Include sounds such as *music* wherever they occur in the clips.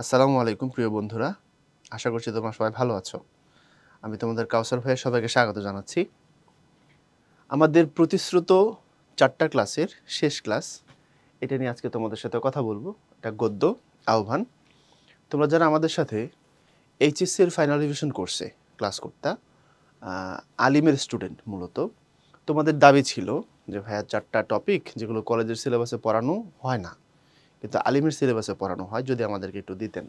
আসসালামু আলাইকুম প্রিয় বন্ধুরা আশা করছি তোমরা সবাই ভালো আছো আমি তোমাদের কাউসার ভাইয়ের সবাইকে স্বাগত জানাচ্ছি আমাদের প্রতিশ্রুত চারটা ক্লাসের শেষ ক্লাস এটা নিয়ে আজকে তোমাদের সাথে কথা বলবো এটা গদ্য আহ্বান তোমরা যারা আমাদের সাথে এইচএসসির ফাইনাল রিভিশন কোর্সে ক্লাস করতা আলিমের স্টুডেন্ট মূলত তোমাদের দাবি ছিল যে ভাইয়া চারটা টপিক যেগুলো কলেজের সিলেবাসে পড়ানো হয় না কিন্তু আলিমের সিলেবাসে পড়ানো হয় যদি আমাদেরকে একটু দিতেন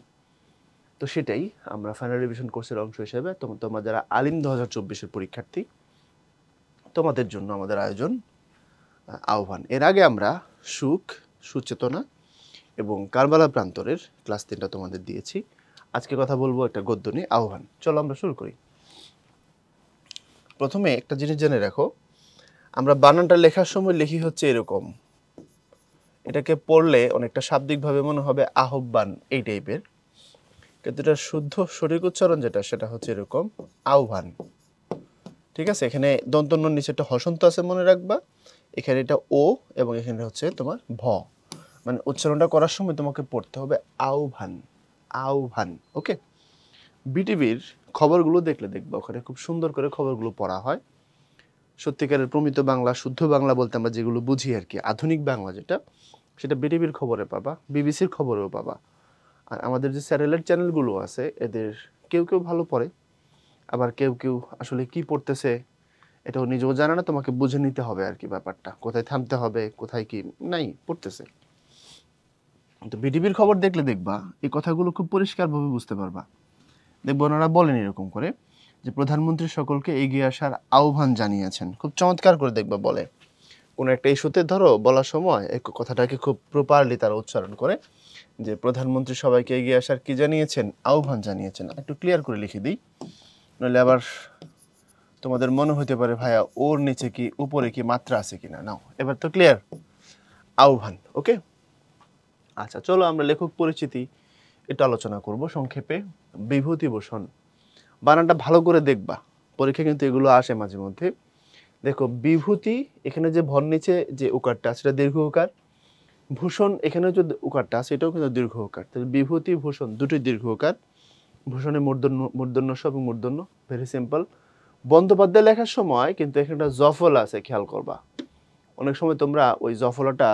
তো সেটাই আমরা ফাইনাল রিভিশন কোর্সের অংশ হিসেবে তোমার যারা আলিম দু হাজার চব্বিশের পরীক্ষার্থী তোমাদের জন্য আমাদের আয়োজন আহ্বান এর আগে আমরা সুখ সুচেতনা এবং কারবালা প্রান্তরের ক্লাস তিনটা তোমাদের দিয়েছি আজকে কথা বলবো একটা গদ্য নিয়ে আহ্বান চলো আমরা শুরু করি প্রথমে একটা জিনিস জেনে রাখো আমরা বানানটা লেখার সময় লিখি হচ্ছে এরকম এটাকে পড়লে অনেকটা শাব্দিকভাবে মনে হবে আহ্বান এই টাইপের কিন্তু এটা শুদ্ধ সঠিক উচ্চারণ যেটা সেটা হচ্ছে এরকম আহ্বান ঠিক আছে এখানে দন্তন্য নিচে একটা হসন্ত আছে মনে রাখবা এখানে এটা ও এবং এখানে হচ্ছে তোমার ভ মানে উচ্চারণটা করার সময় তোমাকে পড়তে হবে আহ্বান আহ্বান ওকে বিটিভির খবরগুলো দেখলে দেখবা ওখানে খুব সুন্দর করে খবরগুলো পড়া হয় সত্যিকারের প্রমিত বাংলা শুদ্ধ বাংলা বলতে আমরা যেগুলো বুঝি আর কি আধুনিক বাংলা যেটা সেটা বিটিভির খবরে পাবা বিবিসির খবরেও পাবা আর আমাদের যে স্যাটেলাইট চ্যানেলগুলো আছে এদের কেউ কেউ ভালো পড়ে আবার কেউ কেউ আসলে কি পড়তেছে এটাও নিজেও জানে না তোমাকে বুঝে নিতে হবে আর কি ব্যাপারটা কোথায় থামতে হবে কোথায় কি নাই পড়তেছে তো বিটিভির খবর দেখলে দেখবা এই কথাগুলো খুব পরিষ্কারভাবে বুঝতে পারবা দেখব ওনারা বলেন এরকম করে যে প্রধানমন্ত্রী সকলকে এগিয়ে আসার আহ্বান জানিয়েছেন খুব চমৎকার করে দেখবা বলে কোনো একটা ইস্যুতে ধরো বলার সময় এক কথাটাকে খুব প্রপারলি তারা উচ্চারণ করে যে প্রধানমন্ত্রী সবাইকে এগিয়ে আসার কি জানিয়েছেন আহ্বান জানিয়েছেন একটু ক্লিয়ার করে লিখে দিই নইলে আবার তোমাদের মনে হতে পারে ভাইয়া ওর নিচে কি উপরে কি মাত্রা আছে কিনা নাও এবার তো ক্লিয়ার আহ্বান ওকে আচ্ছা চলো আমরা লেখক পরিচিতি এটা আলোচনা করব সংক্ষেপে বিভূতিভূষণ বানানটা ভালো করে দেখবা পরীক্ষা কিন্তু এগুলো আসে মাঝে মধ্যে দেখো বিভূতি এখানে যে ভর নিচে যে উকারটা সেটা দীর্ঘ উকার ভূষণ এখানে যে উকারটা আছে কিন্তু দীর্ঘ উকার তাহলে বিভূতি ভূষণ দুটোই দীর্ঘ উকার ভূষণে মূর্ধন্য মূর্ধন্য সব মূর্ধন্য ভেরি সিম্পল বন্দ্যোপাধ্যায় লেখার সময় কিন্তু এখানে একটা জফলা আছে খেয়াল করবা অনেক সময় তোমরা ওই জফলাটা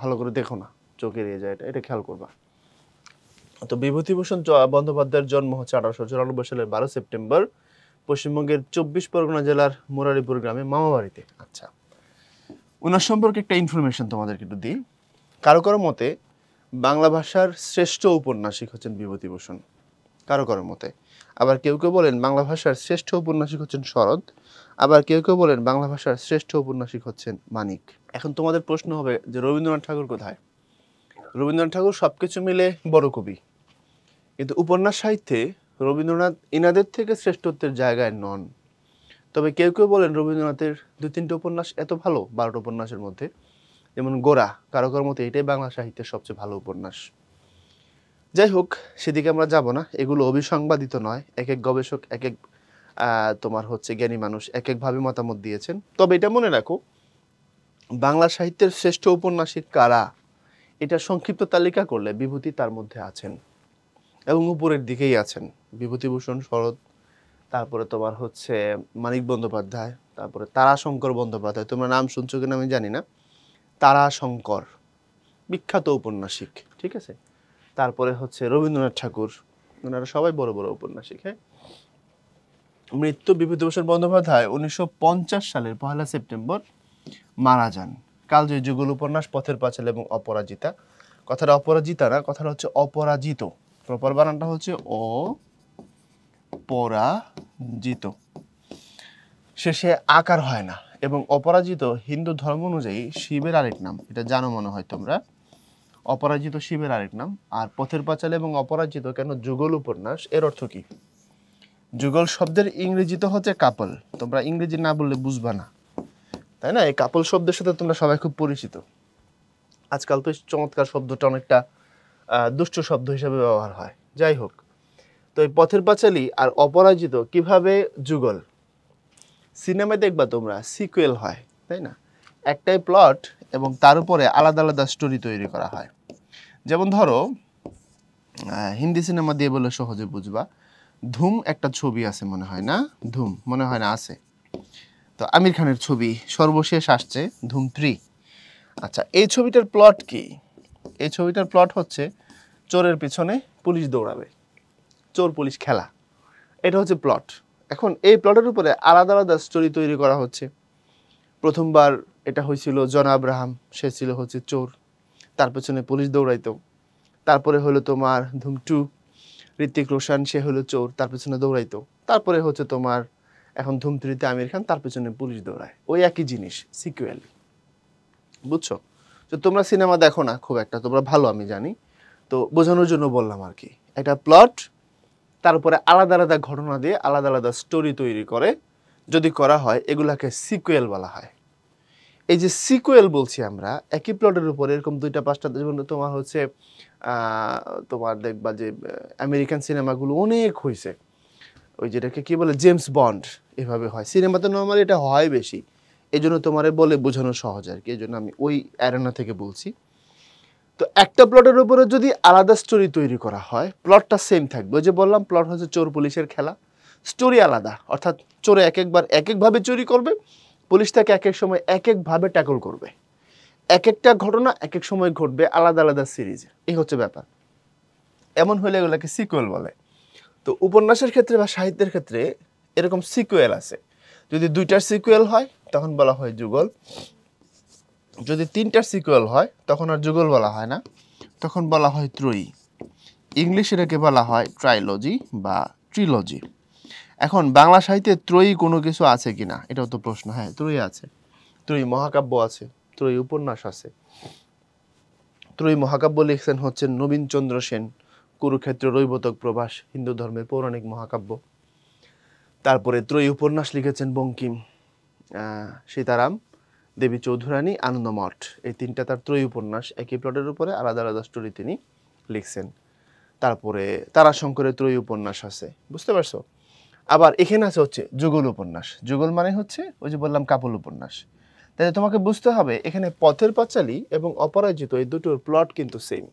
ভালো করে দেখো না চোখে এড়িয়ে যায় এটা এটা খেয়াল করবা তো বিভূতিভূষণ বন্দ্যোপাধ্যায়ের জন্ম হচ্ছে আঠারোশো চুরানব্বই সালের বারো সেপ্টেম্বর পশ্চিমবঙ্গের চব্বিশ পরগনা জেলার মুরারিপুর গ্রামে মামাবাড়িতে আচ্ছা ওনার সম্পর্কে একটা ইনফরমেশন তোমাদেরকে একটু দিই কারো কারো মতে বাংলা ভাষার শ্রেষ্ঠ উপন্যাসিক হচ্ছেন বিভূতিভূষণ কারো কারো মতে আবার কেউ কেউ বলেন বাংলা ভাষার শ্রেষ্ঠ উপন্যাসিক হচ্ছেন শরৎ আবার কেউ কেউ বলেন বাংলা ভাষার শ্রেষ্ঠ উপন্যাসিক হচ্ছেন মানিক এখন তোমাদের প্রশ্ন হবে যে রবীন্দ্রনাথ ঠাকুর কোথায় রবীন্দ্রনাথ ঠাকুর সব কিছু মিলে বড় কবি কিন্তু উপন্যাস সাহিত্যে রবীন্দ্রনাথ এনাদের থেকে শ্রেষ্ঠত্বের জায়গায় নন তবে কেউ কেউ বলেন রবীন্দ্রনাথের দু তিনটে উপন্যাস এত ভালো বারোটা উপন্যাসের মধ্যে যেমন গোরা কারোর মতো এটাই বাংলা সাহিত্যের সবচেয়ে ভালো উপন্যাস যাই হোক সেদিকে আমরা যাব না এগুলো অভিসংবাদিত নয় এক এক গবেষক এক এক তোমার হচ্ছে জ্ঞানী মানুষ এক একভাবে মতামত দিয়েছেন তবে এটা মনে রাখো বাংলা সাহিত্যের শ্রেষ্ঠ উপন্যাসিক কারা এটা সংক্ষিপ্ত তালিকা করলে বিভূতি তার মধ্যে আছেন এবং উপরের দিকেই আছেন বিভূতিভূষণ শরৎ তারপরে তোমার হচ্ছে মানিক বন্দ্যোপাধ্যায় তারপরে তারাশঙ্কর বন্দ্যোপাধ্যায় তোমরা নাম শুনছো কিনা আমি জানি না তারাশঙ্কর বিখ্যাত উপন্যাসিক ঠিক আছে তারপরে হচ্ছে রবীন্দ্রনাথ ঠাকুর ওনারা সবাই বড় বড় উপন্যাসিক হ্যাঁ মৃত্যু বিভূতিভূষণ বন্দ্যোপাধ্যায় উনিশশো সালের পহেলা সেপ্টেম্বর মারা যান যে যুগল উপন্যাস পথের পাঁচাল এবং অপরাজিতা কথাটা অপরাজিতা না কথাটা হচ্ছে অপরাজিত প্রপার বানানটা হচ্ছে অ পরাজিত শেষে আকার হয় না এবং অপরাজিত হিন্দু ধর্ম অনুযায়ী শিবের আরেক নাম এটা জানো মনে হয় তোমরা অপরাজিত শিবের আরেক নাম আর পথের পাঁচালী এবং অপরাজিত কেন যুগল উপন্যাস এর অর্থ কি যুগল শব্দের ইংরেজিতে হচ্ছে কাপল তোমরা ইংরেজি না বললে বুঝবা না তাই না এই কাপল শব্দের সাথে তোমরা সবাই খুব পরিচিত আজকাল তো চমৎকার শব্দটা অনেকটা দুষ্ট শব্দ হিসাবে ব্যবহার হয় যাই হোক তো এই পথের পাঁচালী আর অপরাজিত কিভাবে যুগল সিনেমায় দেখবা তোমরা সিকুয়েল হয় তাই না একটাই প্লট এবং তার উপরে আলাদা আলাদা স্টোরি তৈরি করা হয় যেমন ধরো হিন্দি সিনেমা দিয়ে বলে সহজে বুঝবা ধুম একটা ছবি আছে মনে হয় না ধুম মনে হয় না আছে তো আমির খানের ছবি সর্বশেষ আসছে ধুম থ্রি আচ্ছা এই ছবিটার প্লট কি এই ছবিটার প্লট হচ্ছে চোরের পিছনে পুলিশ দৌড়াবে চোর পুলিশ খেলা এটা হচ্ছে প্লট এখন এই প্লটের উপরে আলাদা আলাদা স্টোরি তৈরি করা হচ্ছে প্রথমবার এটা হয়েছিল জন আব্রাহাম সে ছিল হচ্ছে চোর তার পেছনে পুলিশ দৌড়াইত তারপরে হলো তোমার ধুমটু ঋত্বিক রোশান সে হলো চোর তার পেছনে দৌড়াইতো তারপরে হচ্ছে তোমার এখন ধুমতুরিতে আমির খান তার পেছনে পুলিশ দৌড়ায় ওই একই জিনিস সিকুয়েল বুঝছো তো তোমরা সিনেমা দেখো না খুব একটা তোমরা ভালো আমি জানি তো বোঝানোর জন্য বললাম আর কি একটা প্লট তারপরে আলাদা আলাদা ঘটনা দিয়ে আলাদা আলাদা স্টোরি তৈরি করে যদি করা হয় এগুলাকে সিকুয়েল বলা হয় এই যে সিকুয়েল বলছি আমরা একই প্লটের উপরে এরকম দুইটা পাঁচটা যেমন তোমার হচ্ছে তোমার দেখবা যে আমেরিকান সিনেমাগুলো অনেক হয়েছে ওই যেটাকে কি বলে জেমস বন্ড এভাবে হয় সিনেমাতে নর্মালি এটা হয় বেশি এই জন্য তোমারে বলে বোঝানো সহজ আর কি এই জন্য আমি ওই অ্যারেনা থেকে বলছি তো একটা প্লটের উপরে যদি আলাদা স্টোরি তৈরি করা হয় প্লটটা সেম থাকবে যে বললাম প্লট হচ্ছে চোর পুলিশের খেলা স্টোরি আলাদা অর্থাৎ চোরে এক একবার এক একভাবে চুরি করবে পুলিশ তাকে এক এক সময় এক একভাবে ট্যাকল করবে এক একটা ঘটনা এক এক সময় ঘটবে আলাদা আলাদা সিরিজে এই হচ্ছে ব্যাপার এমন হলে এগুলোকে সিকুয়েল বলে তো উপন্যাসের ক্ষেত্রে বা সাহিত্যের ক্ষেত্রে এরকম সিকুয়েল আছে যদি দুইটার সিকুয়েল হয় তখন বলা হয় যুগল যদি তিনটার সিকুয়েল হয় তখন আর যুগল বলা হয় না তখন বলা হয় ত্রয়ী ইংলিশ এটাকে বলা হয় ট্রাইলজি বা ট্রিলজি এখন বাংলা সাহিত্যে ত্রয়ী কোনো কিছু আছে কি না এটাও তো প্রশ্ন হ্যাঁ ত্রয়ী আছে ত্রয়ী মহাকাব্য আছে ত্রয়ী উপন্যাস আছে ত্রয়ী মহাকাব্য লিখছেন হচ্ছেন নবীনচন্দ্র সেন কুরুক্ষেত্র রৈবতক প্রবাস হিন্দু ধর্মের পৌরাণিক মহাকাব্য তারপরে ত্রয়ী উপন্যাস লিখেছেন বঙ্কিম সীতারাম দেবী চৌধুরানী আনন্দমঠ এই তিনটা তার ত্রয়ী উপন্যাস একই প্লটের উপরে আলাদা আলাদা স্টোরি তিনি লিখছেন তারপরে তারাশঙ্করের ত্রয়ী উপন্যাস আছে বুঝতে পারছো আবার এখানে আছে হচ্ছে যুগল উপন্যাস যুগল মানে হচ্ছে ওই যে বললাম কাপল উপন্যাস তাই তোমাকে বুঝতে হবে এখানে পথের পাঁচালী এবং অপরাজিত এই দুটোর প্লট কিন্তু সেম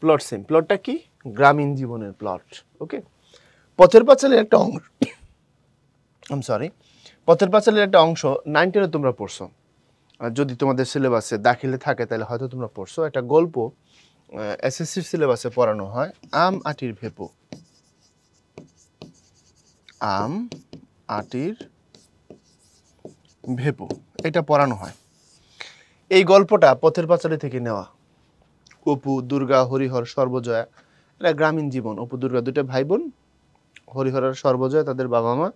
প্লট সেম প্লটটা কি গ্রামীণ জীবনের প্লট ওকে পথের পাঁচালীর একটা অংশ আম *coughs* সরি পথের পাঁচালের একটা অংশ নাইনটিনে তোমরা পড়ছো যদি তোমাদের সিলেবাসে দাখিলে থাকে তাহলে হয়তো তোমরা পড়ছো একটা গল্প এসএসসির সিলেবাসে পড়ানো হয় আম আটির ভেপো আম আটির ভেপো এটা পড়ানো হয় এই গল্পটা পথের পাঁচালি থেকে নেওয়া অপু দুর্গা হরিহর সর্বজয়া এরা গ্রামীণ জীবন অপু দুর্গা দুটো ভাই বোন হরিহর সর্বজয়া তাদের বাবা মা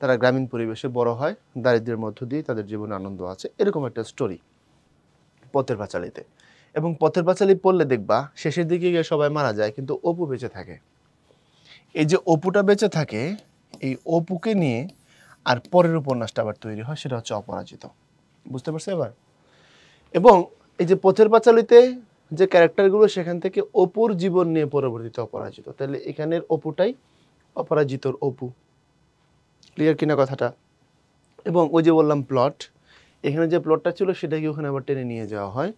তারা গ্রামীণ পরিবেশে বড় হয় দারিদ্রের মধ্য দিয়ে তাদের জীবনে আনন্দ আছে এরকম একটা স্টোরি পথের পাঁচালিতে এবং পথের পাঁচালি পড়লে দেখবা শেষের দিকে গিয়ে সবাই মারা যায় কিন্তু অপু বেঁচে থাকে এই যে অপুটা বেঁচে থাকে এই অপুকে নিয়ে আর পরের উপন্যাসটা আবার তৈরি হয় সেটা হচ্ছে অপরাজিত বুঝতে পারছি এবার এবং এই যে পথের পাঁচালিতে যে ক্যারেক্টারগুলো সেখান থেকে অপুর জীবন নিয়ে পরবর্তীতে অপরাজিত তাহলে এখানের অপুটাই অপরাজিতর অপু ক্লিয়ার কিনা কথাটা এবং ওই যে বললাম প্লট এখানে যে প্লটটা ছিল সেটাকে ওখানে আবার টেনে নিয়ে যাওয়া হয়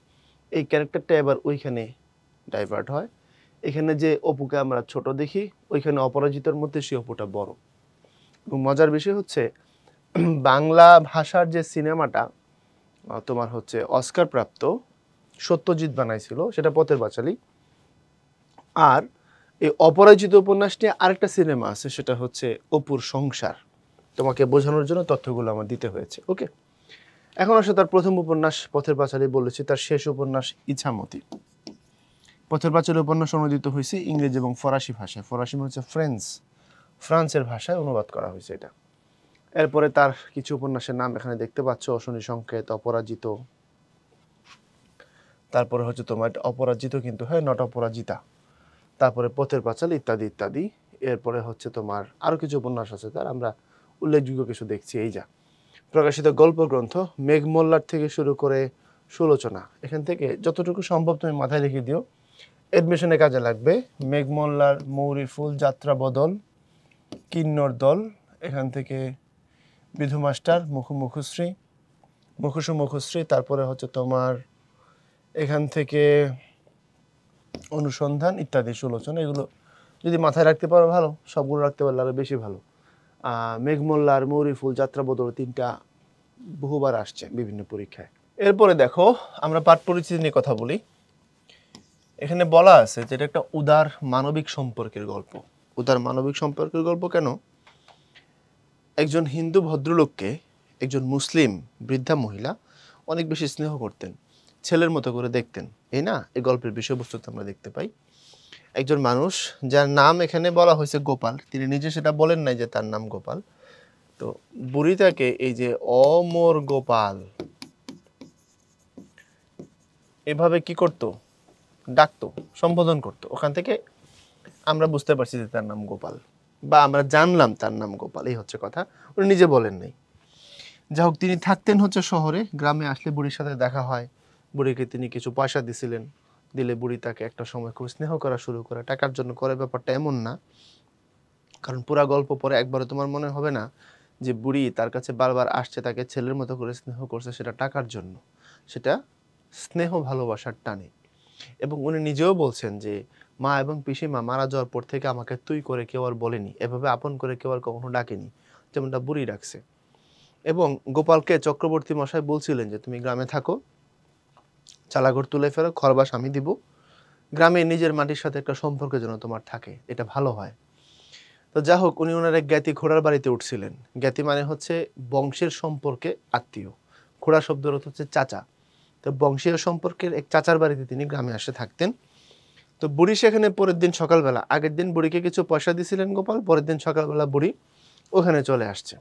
এই ক্যারেক্টারটা এবার ওইখানে ডাইভার্ট হয় এখানে যে অপুকে আমরা ছোট দেখি ওইখানে অপরাজিতার মধ্যে সে অপুটা বড় এবং মজার বিষয় হচ্ছে বাংলা ভাষার যে সিনেমাটা তোমার হচ্ছে অস্কার প্রাপ্ত সত্যজিৎ বানাইছিল সেটা পথের বাঁচালি আর এই অপরাজিত উপন্যাস নিয়ে আরেকটা সিনেমা আছে সেটা হচ্ছে অপুর সংসার তোমাকে বোঝানোর জন্য তথ্যগুলো আমার দিতে হয়েছে ওকে এখন আসলে তার প্রথম উপন্যাস পথের পাঁচালী বলেছি তার শেষ উপন্যাস ইছামতি পথের পাঁচালী উপন্যাস অনুদিত হয়েছে ইংরেজি এবং ফরাসি ভাষায় ফরাসি মানে হচ্ছে ফ্রেন্স ফ্রান্সের ভাষায় অনুবাদ করা হয়েছে এটা এরপরে তার কিছু উপন্যাসের নাম এখানে দেখতে পাচ্ছ অশনি সংকেত অপরাজিত তারপরে হচ্ছে তোমার অপরাজিত কিন্তু হ্যাঁ নট অপরাজিতা তারপরে পথের পাঁচালী ইত্যাদি ইত্যাদি এরপরে হচ্ছে তোমার আরও কিছু উপন্যাস আছে তার আমরা উল্লেখযোগ্য কিছু দেখছি এই যা প্রকাশিত গল্প গ্রন্থ মেঘমল্লার থেকে শুরু করে সুলোচনা এখান থেকে যতটুকু সম্ভব তুমি মাথায় রেখে দিও অ্যাডমিশনে কাজে লাগবে মেঘমল্লার মৌরি ফুল যাত্রা বদল কিন্নর দল এখান থেকে বিধু মাস্টার মুখু মুখশ্রী মুখুসু মুখশ্রী তারপরে হচ্ছে তোমার এখান থেকে অনুসন্ধান ইত্যাদি সুলোচনা এগুলো যদি মাথায় রাখতে পারো ভালো সবগুলো রাখতে পারলে আরও বেশি ভালো মেঘমোল্লার মৌরিফুল যাত্রাবদল তিনটা বহুবার আসছে বিভিন্ন পরীক্ষায় এরপরে দেখো আমরা পাঠ পরিচিতি নিয়ে কথা বলি এখানে বলা আছে যে এটা একটা উদার মানবিক সম্পর্কের গল্প উদার মানবিক সম্পর্কের গল্প কেন একজন হিন্দু ভদ্রলোককে একজন মুসলিম বৃদ্ধা মহিলা অনেক বেশি স্নেহ করতেন ছেলের মতো করে দেখতেন এই না এই গল্পের বিষয়বস্তু আমরা দেখতে পাই একজন মানুষ যার নাম এখানে বলা হয়েছে গোপাল তিনি নিজে সেটা বলেন নাই যে তার নাম গোপাল তো বুড়ি তাকে এই যে অমর গোপাল এভাবে কি করত ডাকতো সম্বোধন করত ওখান থেকে আমরা বুঝতে পারছি যে তার নাম গোপাল বা আমরা জানলাম তার নাম গোপাল এই হচ্ছে কথা উনি নিজে বলেন নাই যাই হোক তিনি থাকতেন হচ্ছে শহরে গ্রামে আসলে বুড়ির সাথে দেখা হয় বুড়িকে তিনি কিছু পয়সা দিছিলেন দিলে বুড়ি তাকে একটা সময় খুব স্নেহ করা শুরু করে টাকার জন্য করে ব্যাপারটা এমন না কারণ পুরা গল্প পরে একবারে তোমার মনে হবে না যে বুড়ি তার কাছে বারবার আসছে তাকে ছেলের মতো করে স্নেহ করছে সেটা টাকার জন্য সেটা স্নেহ ভালোবাসার টানে এবং উনি নিজেও বলছেন যে মা এবং পিসিমা মারা যাওয়ার পর থেকে আমাকে তুই করে কেউ আর বলেনি এভাবে আপন করে কেউ আর কখনো ডাকেনি যেমনটা বুড়ি ডাকছে এবং গোপালকে চক্রবর্তী মশাই বলছিলেন যে তুমি গ্রামে থাকো চালাঘর তুলে ফেলো খরবাস আমি দিব গ্রামে নিজের মাটির সাথে একটা সম্পর্ক যেন তোমার থাকে এটা ভালো হয় তো যা হোক উনি ওনার এক জ্ঞাতি ঘোড়ার বাড়িতে উঠছিলেন জ্ঞাতি মানে হচ্ছে বংশের সম্পর্কে আত্মীয় ঘোড়া শব্দের অর্থ হচ্ছে চাচা তো বংশীয় সম্পর্কের এক চাচার বাড়িতে তিনি গ্রামে আসে থাকতেন তো বুড়ি সেখানে পরের দিন সকালবেলা আগের দিন বুড়িকে কিছু পয়সা দিছিলেন গোপাল পরের দিন সকালবেলা বুড়ি ওখানে চলে আসছে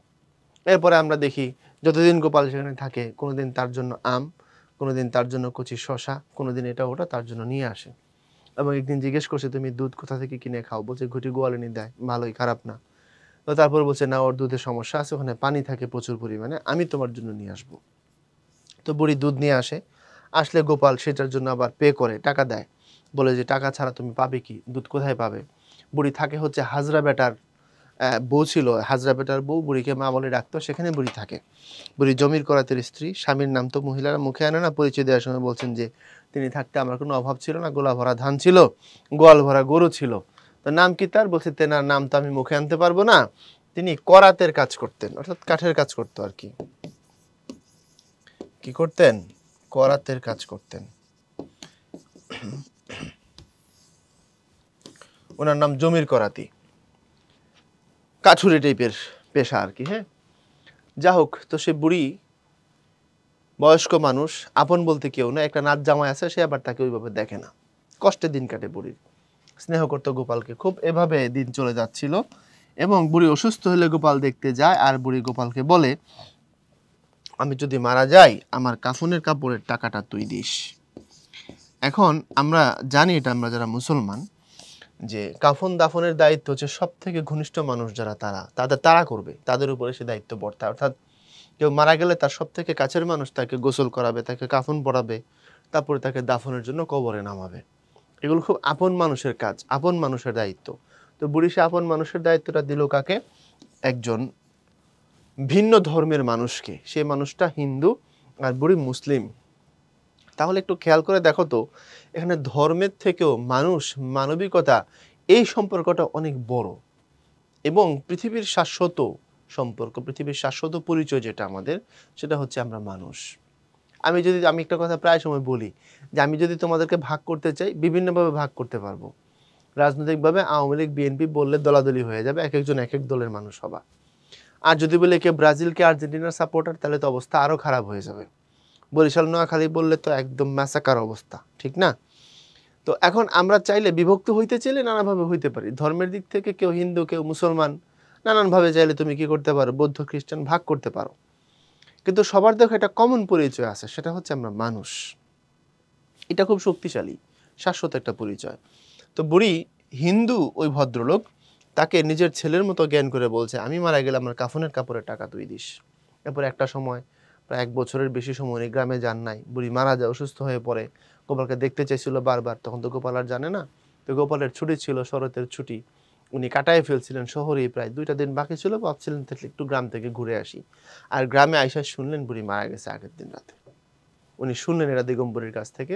এরপরে আমরা দেখি যতদিন গোপাল সেখানে থাকে কোনোদিন তার জন্য আম কোনো দিন তার জন্য কচি শশা কোনো দিন এটা ওটা তার জন্য নিয়ে আসে এবং একদিন জিজ্ঞেস করছে তুমি দুধ কোথা থেকে কিনে খাও বলছে ঘুটি গোয়ালিনী দেয় ভালোই খারাপ না তো তারপর বলছে না ওর দুধের সমস্যা আছে ওখানে পানি থাকে প্রচুর পরিমাণে আমি তোমার জন্য নিয়ে আসবো তো বুড়ি দুধ নিয়ে আসে আসলে গোপাল সেটার জন্য আবার পে করে টাকা দেয় বলে যে টাকা ছাড়া তুমি পাবে কি দুধ কোথায় পাবে বুড়ি থাকে হচ্ছে হাজরা বেটার বউ ছিল হাজরা বেটার বউ বুড়িকে মা বলে ডাকতো সেখানে বুড়ি থাকে বুড়ি জমির করাতের স্ত্রী স্বামীর নাম তো মহিলারা মুখে আনে না পরিচয় দেওয়ার সময় বলছেন যে তিনি থাকতে আমার কোনো অভাব ছিল না গোলা ভরা ধান ছিল গোয়াল ভরা গরু ছিল তো নাম কি তার বলছে তেনার নাম তো আমি মুখে আনতে পারবো না তিনি করাতের কাজ করতেন অর্থাৎ কাঠের কাজ করতো আর কি কি করতেন করাতের কাজ করতেন ওনার নাম জমির করাতি কাঠুরে টাইপের পেশা আর কি হ্যাঁ যা হোক তো সে বুড়ি বয়স্ক মানুষ আপন বলতে কেউ না একটা নাচ জামাই আছে সে আবার তাকে ওইভাবে দেখে না কষ্টে দিন কাটে বুড়ির স্নেহ করতো গোপালকে খুব এভাবে দিন চলে যাচ্ছিল এবং বুড়ি অসুস্থ হলে গোপাল দেখতে যায় আর বুড়ি গোপালকে বলে আমি যদি মারা যাই আমার কাফনের কাপড়ের টাকাটা তুই দিস এখন আমরা জানি এটা আমরা যারা মুসলমান যে কাফন দাফনের দায়িত্ব হচ্ছে সব থেকে ঘনিষ্ঠ মানুষ যারা তারা তাদের তারা করবে তাদের উপরে সে দায়িত্ব বর্তা অর্থাৎ কেউ মারা গেলে তার সব থেকে কাছের মানুষ তাকে গোসল করাবে তাকে কাফন পড়াবে তারপরে তাকে দাফনের জন্য কবরে নামাবে এগুলো খুব আপন মানুষের কাজ আপন মানুষের দায়িত্ব তো বুড়িশে আপন মানুষের দায়িত্বটা দিল কাকে একজন ভিন্ন ধর্মের মানুষকে সে মানুষটা হিন্দু আর বুড়ি মুসলিম তাহলে একটু খেয়াল করে দেখো তো এখানে ধর্মের থেকেও মানুষ মানবিকতা এই সম্পর্কটা অনেক বড় এবং পৃথিবীর শাশ্বত সম্পর্ক পৃথিবীর শাশ্বত পরিচয় যেটা আমাদের সেটা হচ্ছে আমরা মানুষ আমি যদি আমি একটা কথা প্রায় সময় বলি যে আমি যদি তোমাদেরকে ভাগ করতে চাই বিভিন্নভাবে ভাগ করতে পারবো রাজনৈতিকভাবে আওয়ামী লীগ বিএনপি বললে দলাদলি হয়ে যাবে এক একজন এক এক দলের মানুষ হবা আর যদি বলে কে ব্রাজিলকে আর্জেন্টিনার সাপোর্টার তাহলে তো অবস্থা আরও খারাপ হয়ে যাবে বরিশাল নোয়াখালী বললে তো একদম ম্যাসাকার অবস্থা ঠিক না তো এখন আমরা চাইলে বিভক্ত হইতে চাইলে নানাভাবে হইতে পারি ধর্মের দিক থেকে কেউ হিন্দু কেউ মুসলমান নানানভাবে চাইলে তুমি কি করতে পারো বৌদ্ধ খ্রিস্টান ভাগ করতে পারো কিন্তু সবার দেখো একটা কমন পরিচয় আছে সেটা হচ্ছে আমরা মানুষ এটা খুব শক্তিশালী শাশ্বত একটা পরিচয় তো বুড়ি হিন্দু ওই ভদ্রলোক তাকে নিজের ছেলের মতো জ্ঞান করে বলছে আমি মারা গেলে আমার কাফনের কাপড়ের টাকা তুই দিস এরপর একটা সময় প্রায় এক বছরের বেশি সময় উনি গ্রামে যান নাই বুড়ি মারা যায় অসুস্থ হয়ে পড়ে গোপালকে দেখতে চাইছিল বারবার তখন তো গোপাল আর জানে না তো গোপালের ছুটি ছিল শরতের ছুটি উনি কাটায় ফেলছিলেন শহরেই প্রায় দুইটা দিন বাকি ছিল ভাবছিলেন একটু গ্রাম থেকে ঘুরে আসি আর গ্রামে আইসা শুনলেন বুড়ি মারা গেছে আগের দিন রাতে উনি শুনলেন এরা দিগম্বরীর কাছ থেকে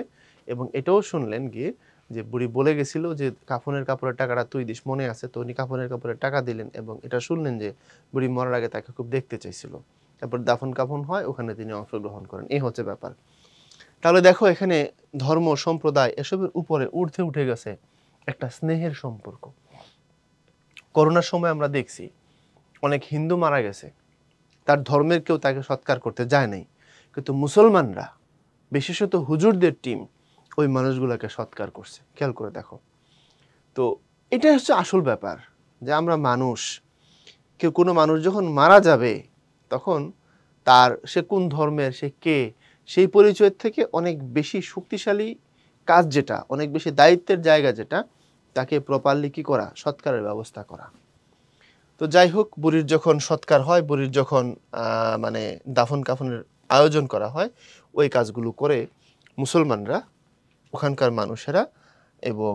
এবং এটাও শুনলেন গিয়ে যে বুড়ি বলে গেছিল যে কাফনের কাপড়ের টাকাটা তুই দিস মনে আছে তো উনি কাফনের কাপড়ের টাকা দিলেন এবং এটা শুনলেন যে বুড়ি মরার আগে তাকে খুব দেখতে চাইছিল তারপর দাফন কাফন হয় ওখানে তিনি অংশগ্রহণ করেন এই হচ্ছে ব্যাপার তাহলে দেখো এখানে ধর্ম সম্প্রদায় এসবের উপরে উঠতে উঠে গেছে একটা স্নেহের সম্পর্ক করোনার সময় আমরা দেখছি অনেক হিন্দু মারা গেছে তার ধর্মের কেউ তাকে সৎকার করতে যায় নাই কিন্তু মুসলমানরা বিশেষত হুজুরদের টিম ওই মানুষগুলোকে সৎকার করছে খেয়াল করে দেখো তো এটা হচ্ছে আসল ব্যাপার যে আমরা মানুষ কেউ কোনো মানুষ যখন মারা যাবে তখন তার সে কোন ধর্মের সে কে সেই পরিচয়ের থেকে অনেক বেশি শক্তিশালী কাজ যেটা অনেক বেশি দায়িত্বের জায়গা যেটা তাকে প্রপারলি কী করা সৎকারের ব্যবস্থা করা তো যাই হোক বুড়ির যখন সৎকার হয় বুড়ির যখন মানে দাফন কাফনের আয়োজন করা হয় ওই কাজগুলো করে মুসলমানরা ওখানকার মানুষেরা এবং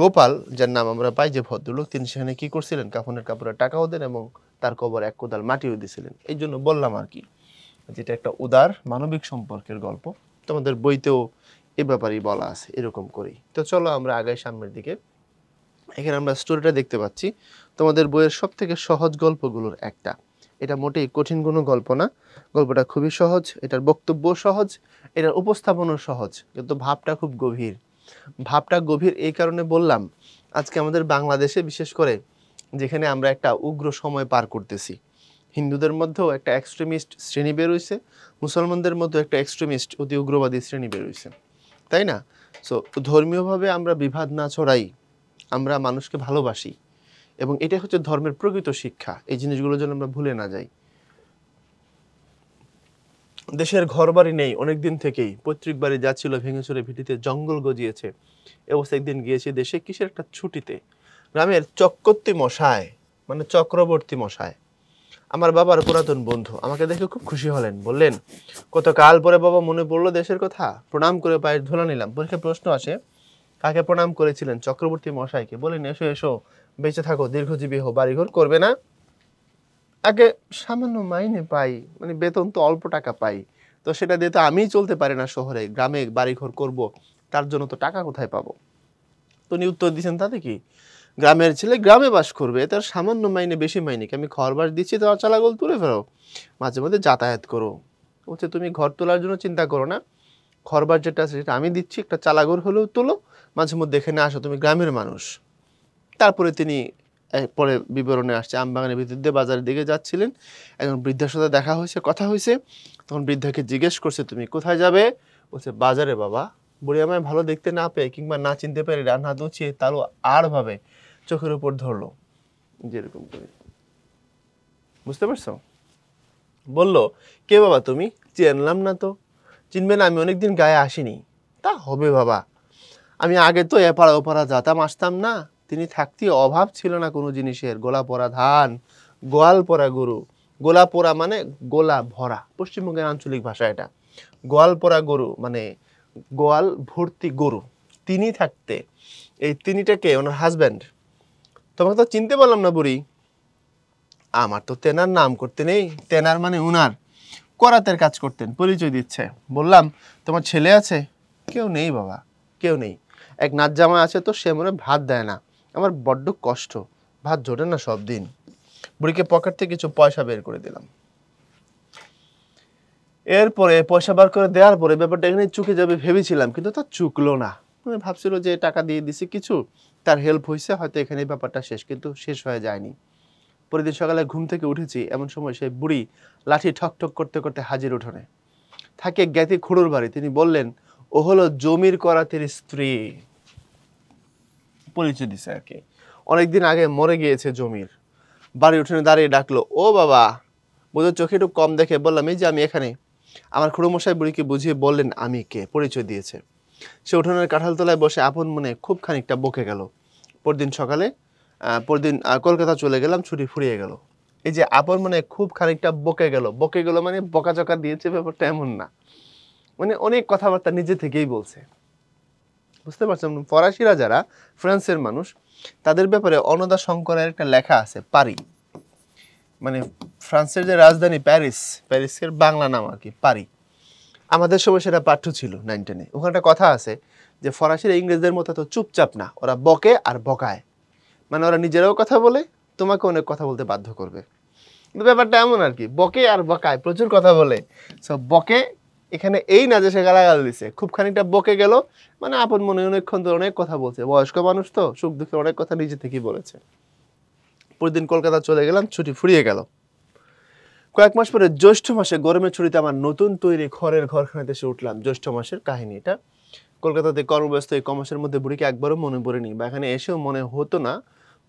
গোপাল যার নাম আমরা পাই যে ভদ্রলোক তিনি সেখানে কী করছিলেন কাফনের কাপড়ের টাকাও দেন এবং তার কবর এক কোদাল মাটিও দিয়েছিলেন এই জন্য বললাম আর কি যেটা একটা উদার মানবিক সম্পর্কের গল্প তোমাদের বইতেও এ ব্যাপারেই বলা আছে এরকম করেই তো চলো আমরা আগাই সামনের দিকে এখানে আমরা স্টোরিটা দেখতে পাচ্ছি তোমাদের বইয়ের সব থেকে সহজ গল্পগুলোর একটা এটা মোটেই কঠিন কোনো গল্প না গল্পটা খুবই সহজ এটার বক্তব্য সহজ এটার উপস্থাপনও সহজ কিন্তু ভাবটা খুব গভীর ভাবটা গভীর এই কারণে বললাম আজকে আমাদের বাংলাদেশে বিশেষ করে যেখানে আমরা একটা উগ্র সময় পার করতেছি হিন্দুদের মধ্যেও একটা এক্সট্রিমিস্ট শ্রেণী বেরোইছে মুসলমানদের মধ্যেও একটা এক্সট্রিমিস্ট অতি উগ্রবাদী শ্রেণী বেরোইছে তাই না সো ধর্মীয়ভাবে আমরা বিভাদ না ছড়াই আমরা মানুষকে ভালোবাসি এবং এটা হচ্ছে ধর্মের প্রকৃত শিক্ষা এই জিনিসগুলো যেন আমরা ভুলে না যাই দেশের ঘরবাড়ি নেই অনেক দিন থেকেই পৈতৃক বাড়ি যাচ্ছিল ভেঙে চুরে ভিটিতে জঙ্গল গজিয়েছে এবং একদিন গিয়েছে দেশে কিসের একটা ছুটিতে গ্রামের চক্রবর্তী মশায় মানে চক্রবর্তী মশায় আমার বাবার পুরাতন বন্ধু আমাকে দেখে খুব খুশি হলেন বললেন কত কাল পরে বাবা মনে পড়লো দেশের কথা প্রণাম করে পায়ের ধুলা নিলাম পরীক্ষা প্রশ্ন আসে কাকে প্রণাম করেছিলেন চক্রবর্তী মশাইকে বলেন এসো এসো বেঁচে থাকো দীর্ঘজীবী হো বাড়িঘর করবে না আগে সামান্য মাইনে পাই মানে বেতন তো অল্প টাকা পাই তো সেটা দিয়ে তো আমিই চলতে পারি না শহরে গ্রামে বাড়িঘর করব তার জন্য তো টাকা কোথায় পাবো তো উত্তর দিয়েছেন তাতে কি গ্রামের ছেলে গ্রামে বাস করবে তার সামান্য মাইনে বেশি মাইনে আমি ঘর বাস দিচ্ছি তোমার চালাগোল তুলে ফেরো মাঝে মধ্যে যাতায়াত করো বলছে তুমি ঘর তোলার জন্য চিন্তা করো না ঘর বাস যেটা আছে সেটা আমি দিচ্ছি একটা চালাগোর হলেও তোলো মাঝে মধ্যে এখানে আসো তুমি গ্রামের মানুষ তারপরে তিনি পরে বিবরণে আসছে আমবাগানের ভিতর দিয়ে বাজারের দিকে যাচ্ছিলেন একজন বৃদ্ধার সাথে দেখা হয়েছে কথা হয়েছে তখন বৃদ্ধাকে জিজ্ঞেস করছে তুমি কোথায় যাবে বলছে বাজারে বাবা বুড়ি আমায় ভালো দেখতে না পেয়ে কিংবা না চিনতে পেরে রান্না দুচিয়ে তারও আর ভাবে চোখের উপর ধরলো যেরকম করে বুঝতে পারছো বলল কে বাবা তুমি চেনলাম না তো চিনবে না আমি অনেকদিন গায়ে আসিনি তা হবে বাবা আমি আগে তো এপাড়া ওপাড়া যাতাম আসতাম না তিনি থাকতে অভাব ছিল না কোনো জিনিসের গোলা পরা ধান গোয়াল পরা গরু গোলা পরা মানে গোলা ভরা পশ্চিমবঙ্গের আঞ্চলিক ভাষা এটা গোয়াল পরা গরু মানে গোয়াল ভর্তি গরু তিনি থাকতে এই তিনিটাকে ওনার হাজব্যান্ড তোমাকে তো চিনতে পারলাম না বুড়ি আমার তো তেনার নাম করতে নেই তেনার মানে উনার করাতের কাজ করতেন পরিচয় দিচ্ছে বললাম তোমার ছেলে আছে কেউ নেই বাবা কেউ নেই এক নাচ জামা আছে তো সে মনে ভাত দেয় না আমার বড্ড কষ্ট ভাত জোটে না সব দিন বুড়িকে পকেট থেকে কিছু পয়সা বের করে দিলাম এরপরে পয়সা বার করে দেওয়ার পরে ব্যাপারটা এখানে চুকে যাবে ভেবেছিলাম কিন্তু তা চুকলো না মানে ভাবছিল যে টাকা দিয়ে দিছি কিছু তার হেল্প হয়েছে হয়তো এখানে ব্যাপারটা শেষ কিন্তু শেষ হয়ে যায়নি পরের দিন সকালে ঘুম থেকে উঠেছি এমন সময় সেই বুড়ি লাঠি ঠক ঠক করতে করতে হাজির উঠোনে থাকে জ্ঞাতি খুড়োর বাড়ি তিনি বললেন ও হলো জমির করাতের স্ত্রী পরিচয় দিছে আর কি অনেকদিন আগে মরে গিয়েছে জমির বাড়ি উঠোনে দাঁড়িয়ে ডাকলো ও বাবা বোধহয় চোখে একটু কম দেখে বললাম এই যে আমি এখানে আমার মশাই বুড়িকে বুঝিয়ে বললেন আমি কে পরিচয় দিয়েছে সে উঠোনের কাঁঠালতলায় বসে আপন মনে খুব খানিকটা বকে গেল পরদিন সকালে পরদিন কলকাতা চলে গেলাম ছুটি ফুরিয়ে গেল এই যে আপন মনে খুব খানিকটা বকে গেল বকে গেল মানে বকাচকা দিয়েছে ব্যাপারটা এমন না মানে অনেক কথাবার্তা নিজে থেকেই বলছে বুঝতে পারছেন ফরাসিরা যারা ফ্রান্সের মানুষ তাদের ব্যাপারে অনদা শঙ্করের একটা লেখা আছে পারি মানে ফ্রান্সের যে রাজধানী প্যারিস প্যারিসের বাংলা নাম আর কি পারি আমাদের সময় সেটা পাঠ্য ছিল নাইন টেনে ওখানে একটা কথা আছে যে ফরাসিরা ইংরেজদের মতো তো চুপচাপ না ওরা বকে আর বকায় মানে ওরা নিজেরাও কথা বলে তোমাকে অনেক কথা বলতে বাধ্য করবে কিন্তু ব্যাপারটা এমন আর কি বকে আর বকায় প্রচুর কথা বলে সব বকে এখানে এই না যে সে গালাগাল দিছে খুব খানিকটা বকে গেল মানে আপন মনে অনেকক্ষণ ধরে অনেক কথা বলছে বয়স্ক মানুষ তো সুখ দুঃখের অনেক কথা নিজে থেকেই বলেছে প্রতিদিন কলকাতা চলে গেলাম ছুটি ফুরিয়ে গেল কয়েক মাস পরে জ্যৈষ্ঠ মাসে গরমের ছুটিতে আমার নতুন তৈরি ঘরের ঘরখানাতে এসে উঠলাম জ্যৈষ্ঠ মাসের কাহিনী এটা কলকাতাতে কর্মব্যস্ত এই কমাসের মধ্যে বুড়িকে একবারও মনে পড়েনি বা এখানে এসেও মনে হতো না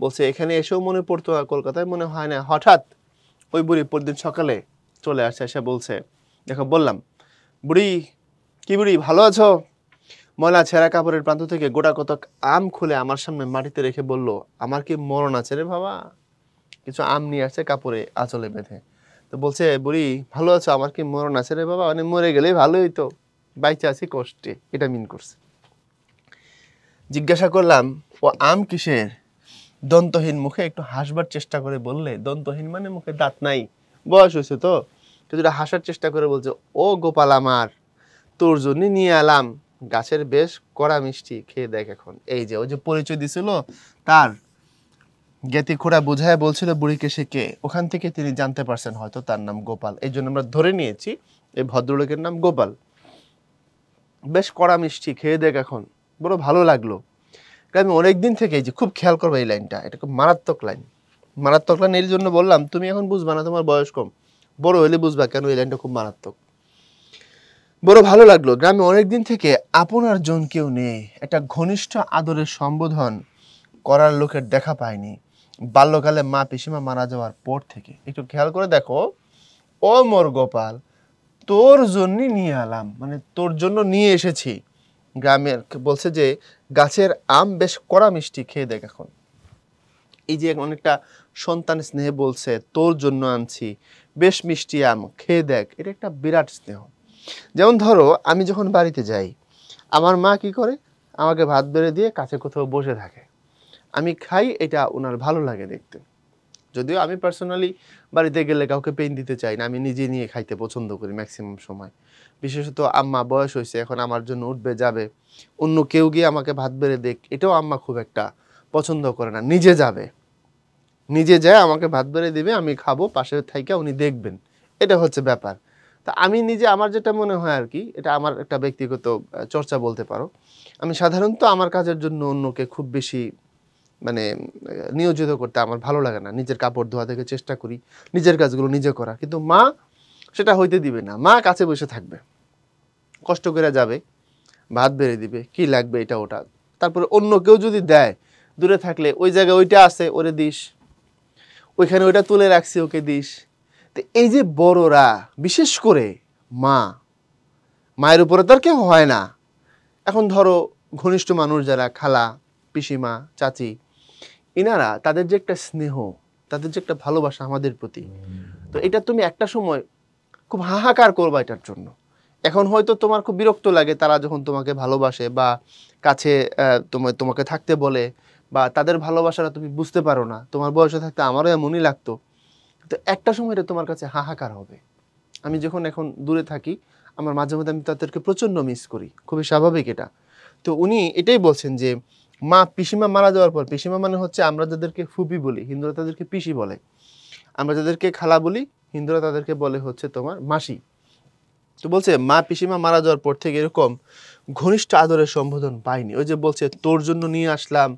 বলছে এখানে এসেও মনে পড়তো না কলকাতায় মনে হয় না হঠাৎ ওই বুড়ি পরদিন সকালে চলে আসে এসে বলছে দেখো বললাম বুড়ি কি বুড়ি ভালো আছো ময়লা ছেঁড়া কাপড়ের প্রান্ত থেকে গোটা কতক আম খুলে আমার সামনে মাটিতে রেখে বলল আমার কি মরণ আছে রে বাবা কিছু আম নিয়ে আসছে কাপড়ে আঁচলে বেঁধে তো বলছে বুড়ি ভালো আছো আমার কি মরণ আছে রে বাবা মানে মরে গেলে ভালো হইতো বাইচে আছি কষ্টে এটা মিন করছে জিজ্ঞাসা করলাম ও আম কিসের দন্তহীন মুখে একটু হাসবার চেষ্টা করে বললে দন্তহীন মানে মুখে দাঁত নাই বয়স হয়েছে তো কিছুটা হাসার চেষ্টা করে বলছে ও গোপাল আমার তোর জন্যই নিয়ে এলাম গাছের বেশ কড়া মিষ্টি খেয়ে দেখ এখন এই যে ও যে পরিচয় দিছিল তার জ্ঞাতি খুঁড়া বুঝায় বলছিল বুড়িকে সে কে ওখান থেকে তিনি জানতে পারছেন হয়তো তার নাম গোপাল এই জন্য আমরা ধরে নিয়েছি এই ভদ্রলোকের নাম গোপাল বেশ কড়া মিষ্টি খেয়ে দেখ এখন বড় ভালো লাগলো আমি অনেক দিন থেকে যে খুব খেয়াল করবো এই লাইনটা এটা খুব মারাত্মক লাইন মারাত্মক লাইন এর জন্য বললাম তুমি এখন বুঝবা না তোমার বয়স কম বড় হইলে বুঝবা কেন এই লাইনটা খুব মারাত্মক বড় ভালো লাগলো গ্রামে অনেক দিন থেকে আপনার জন কেউ নেই একটা ঘনিষ্ঠ আদরের সম্বোধন করার লোকের দেখা পায়নি বাল্যকালে মা পিসিমা মারা যাওয়ার পর থেকে একটু খেয়াল করে দেখো ও মোর গোপাল তোর জন্য নিয়ে আলাম মানে তোর জন্য নিয়ে এসেছি গ্রামের বলছে যে গাছের আম বেশ কড়া মিষ্টি খেয়ে দেখ এখন এই যে অনেকটা সন্তান স্নেহে বলছে তোর জন্য আনছি বেশ মিষ্টি আম খেয়ে দেখ এটা একটা বিরাট স্নেহ যেমন ধরো আমি যখন বাড়িতে যাই আমার মা কি করে আমাকে ভাত বেড়ে দিয়ে কাছে কোথাও বসে থাকে আমি খাই এটা ওনার ভালো লাগে দেখতে যদিও আমি পার্সোনালি বাড়িতে গেলে কাউকে পেন দিতে চাই না আমি নিজে নিয়ে খাইতে পছন্দ করি ম্যাক্সিমাম সময় বিশেষত আম্মা বয়স হয়েছে এখন আমার জন্য উঠবে যাবে অন্য কেউ গিয়ে আমাকে ভাত বেড়ে দেখ এটাও আম্মা খুব একটা পছন্দ করে না নিজে যাবে নিজে যায় আমাকে ভাত বেড়ে দেবে আমি খাবো পাশের থাইকা উনি দেখবেন এটা হচ্ছে ব্যাপার তা আমি নিজে আমার যেটা মনে হয় আর কি এটা আমার একটা ব্যক্তিগত চর্চা বলতে পারো আমি সাধারণত আমার কাজের জন্য অন্যকে খুব বেশি মানে নিয়োজিত করতে আমার ভালো লাগে না নিজের কাপড় ধোয়া থেকে চেষ্টা করি নিজের কাজগুলো নিজে করা কিন্তু মা সেটা হইতে দিবে না মা কাছে বসে থাকবে কষ্ট করে যাবে ভাত বেড়ে দিবে কি লাগবে এটা ওটা তারপরে অন্য কেউ যদি দেয় দূরে থাকলে ওই জায়গায় ওইটা আছে ওরে দিস ওইখানে ওইটা তুলে রাখছি ওকে দিস তো এই যে বড়রা বিশেষ করে মা মায়ের উপরে তার কেউ হয় না এখন ধরো ঘনিষ্ঠ মানুষ যারা খালা পিসিমা চাচি ইনারা তাদের যে একটা স্নেহ তাদের যে একটা ভালোবাসা আমাদের প্রতি তো এটা তুমি একটা সময় খুব হাহাকার করবা এটার জন্য এখন হয়তো তোমার খুব বিরক্ত লাগে তারা যখন তোমাকে ভালোবাসে বা কাছে তোমার তোমাকে থাকতে বলে বা তাদের ভালোবাসাটা তুমি বুঝতে পারো না তোমার বয়সে থাকতে আমারও এমনই লাগতো তো একটা সময় এটা তোমার কাছে হাহাকার হবে আমি যখন এখন দূরে থাকি আমার মাঝে মাঝে আমি তাদেরকে প্রচণ্ড মিস করি খুবই স্বাভাবিক এটা তো উনি এটাই বলছেন যে মা পিসিমা মারা যাওয়ার পর পিসিমা মানে হচ্ছে আমরা যাদেরকে ফুপি বলি হিন্দুরা তাদেরকে পিসি বলে আমরা যাদেরকে খালা বলি হিন্দুরা তাদেরকে বলে হচ্ছে তোমার মাসি তো বলছে মা পিসিমা মারা যাওয়ার পর থেকে এরকম ঘনিষ্ঠ আদরের সম্বোধন পাইনি ওই যে বলছে তোর জন্য নিয়ে আসলাম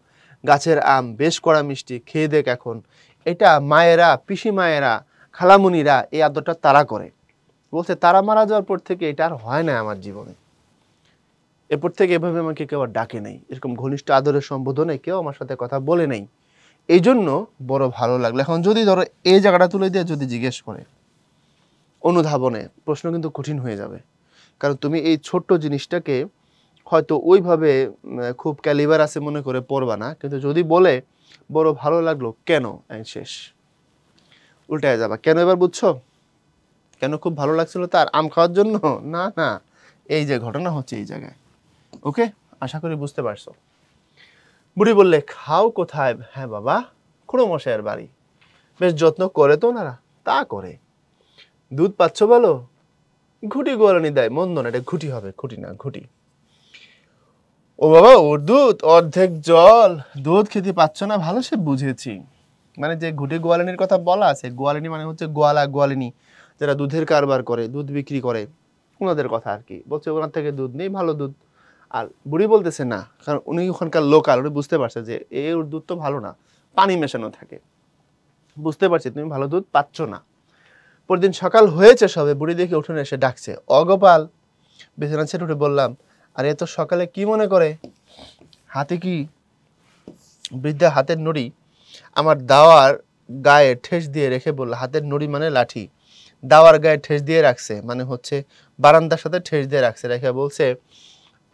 গাছের আম বেশ কড়া মিষ্টি খেয়ে দেখ এখন এটা মায়েরা পিসি মায়েরা খালামুনিরা এই আদরটা তারা করে বলছে তারা মারা যাওয়ার পর থেকে এটা আর হয় না আমার জীবনে এরপর থেকে এভাবে আমাকে কেউ আর ডাকে নাই এরকম ঘনিষ্ঠ আদরের সম্বোধনে কেউ আমার সাথে কথা বলে নাই এই জন্য বড় ভালো লাগলো এখন যদি ধরো এই জায়গাটা তুলে দিয়ে যদি জিজ্ঞেস করে অনুধাবনে প্রশ্ন কিন্তু কঠিন হয়ে যাবে কারণ তুমি এই ছোট্ট জিনিসটাকে হয়তো ওইভাবে খুব ক্যালিবার আছে মনে করে পড়বা না কিন্তু যদি বলে বড় ভালো লাগলো কেন শেষ উল্টায় যাবা কেন এবার বুঝছো কেন খুব ভালো লাগছিল তার আম খাওয়ার জন্য না না এই যে ঘটনা হচ্ছে এই জায়গায় ওকে আশা করি বুঝতে পারছো বুড়ি বললে খাও কোথায় হ্যাঁ বাবা খুঁড়ো মশাইয়ের বাড়ি বেশ যত্ন করে তো ওনারা তা করে দুধ পাচ্ছ বলো ঘুটি গোয়ালানি দেয় মন্দ না এটা ঘুটি হবে ঘুটি না ঘুটি ও বাবা ওর দুধ অর্ধেক জল দুধ খেতে পাচ্ছ না ভালো সে বুঝেছি মানে যে ঘুটে গোয়ালিনীর কথা বলা আছে গোয়ালিনী মানে হচ্ছে গোয়ালা গোয়ালিনী যারা দুধের কারবার করে দুধ বিক্রি করে ওনাদের কথা আর কি বলছে ওনার থেকে দুধ নেই ভালো দুধ আর বুড়ি বলতেছে না কারণ উনি ওখানকার লোকাল উনি বুঝতে পারছে যে ওর দুধ তো ভালো না পানি মেশানো থাকে বুঝতে পারছি তুমি ভালো দুধ পাচ্ছ না পরদিন সকাল হয়েছে সবে বুড়ি দেখে উঠোনে এসে ডাকছে অগোপাল বিছানা ছেড়ে উঠে বললাম আর এ তো সকালে কি মনে করে হাতে কি বৃদ্ধা হাতের নড়ি আমার দাওয়ার গায়ে ঠেস দিয়ে রেখে বলল হাতের নড়ি মানে লাঠি দাওয়ার গায়ে ঠেস দিয়ে রাখছে মানে হচ্ছে বারান্দার সাথে ঠেস দিয়ে রাখছে রেখে বলছে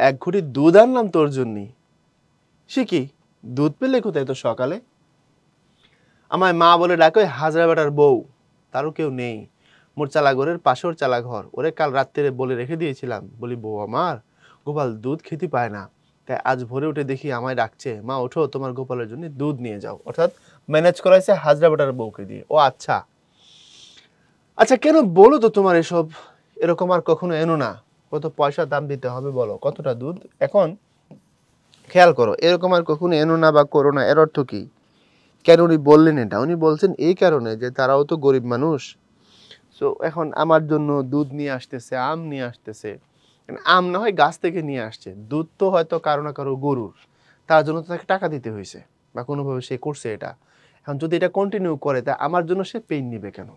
এক ঘুড়ি দুধ আনলাম তোর জন্যে সে কি দুধ পেলে কোথায় তো সকালে আমায় মা বলে ডাকে হাজরা বেটার বউ তারও কেউ নেই মোর চালাঘরের পাশের চালাঘর ওরে কাল রাত্রে বলে রেখে দিয়েছিলাম বলি বউ আমার গোপাল দুধ খেতে পায় না তাই আজ ভোরে উঠে দেখি আমায় ডাকছে মা ওঠো তোমার গোপালের জন্য দুধ নিয়ে যাও অর্থাৎ ম্যানেজ করাইছে হাজরা বেটার বউকে দিয়ে ও আচ্ছা আচ্ছা কেন বলো তো তোমার এসব এরকম আর কখনো এনো না কত পয়সা দাম দিতে হবে বলো কতটা দুধ এখন খেয়াল করো এরকম আর কখনো এনো না বা করো না এর অর্থ কী কেন উনি বললেন এটা উনি বলছেন এই কারণে যে তারাও তো গরিব মানুষ তো এখন আমার জন্য দুধ নিয়ে আসতেছে আম নিয়ে আসতেছে আম না হয় গাছ থেকে নিয়ে আসছে দুধ তো হয়তো কারো না কারো গরুর তার জন্য তো তাকে টাকা দিতে হয়েছে বা কোনোভাবে সে করছে এটা এখন যদি এটা কন্টিনিউ করে তা আমার জন্য সে পেইন নিবে কেন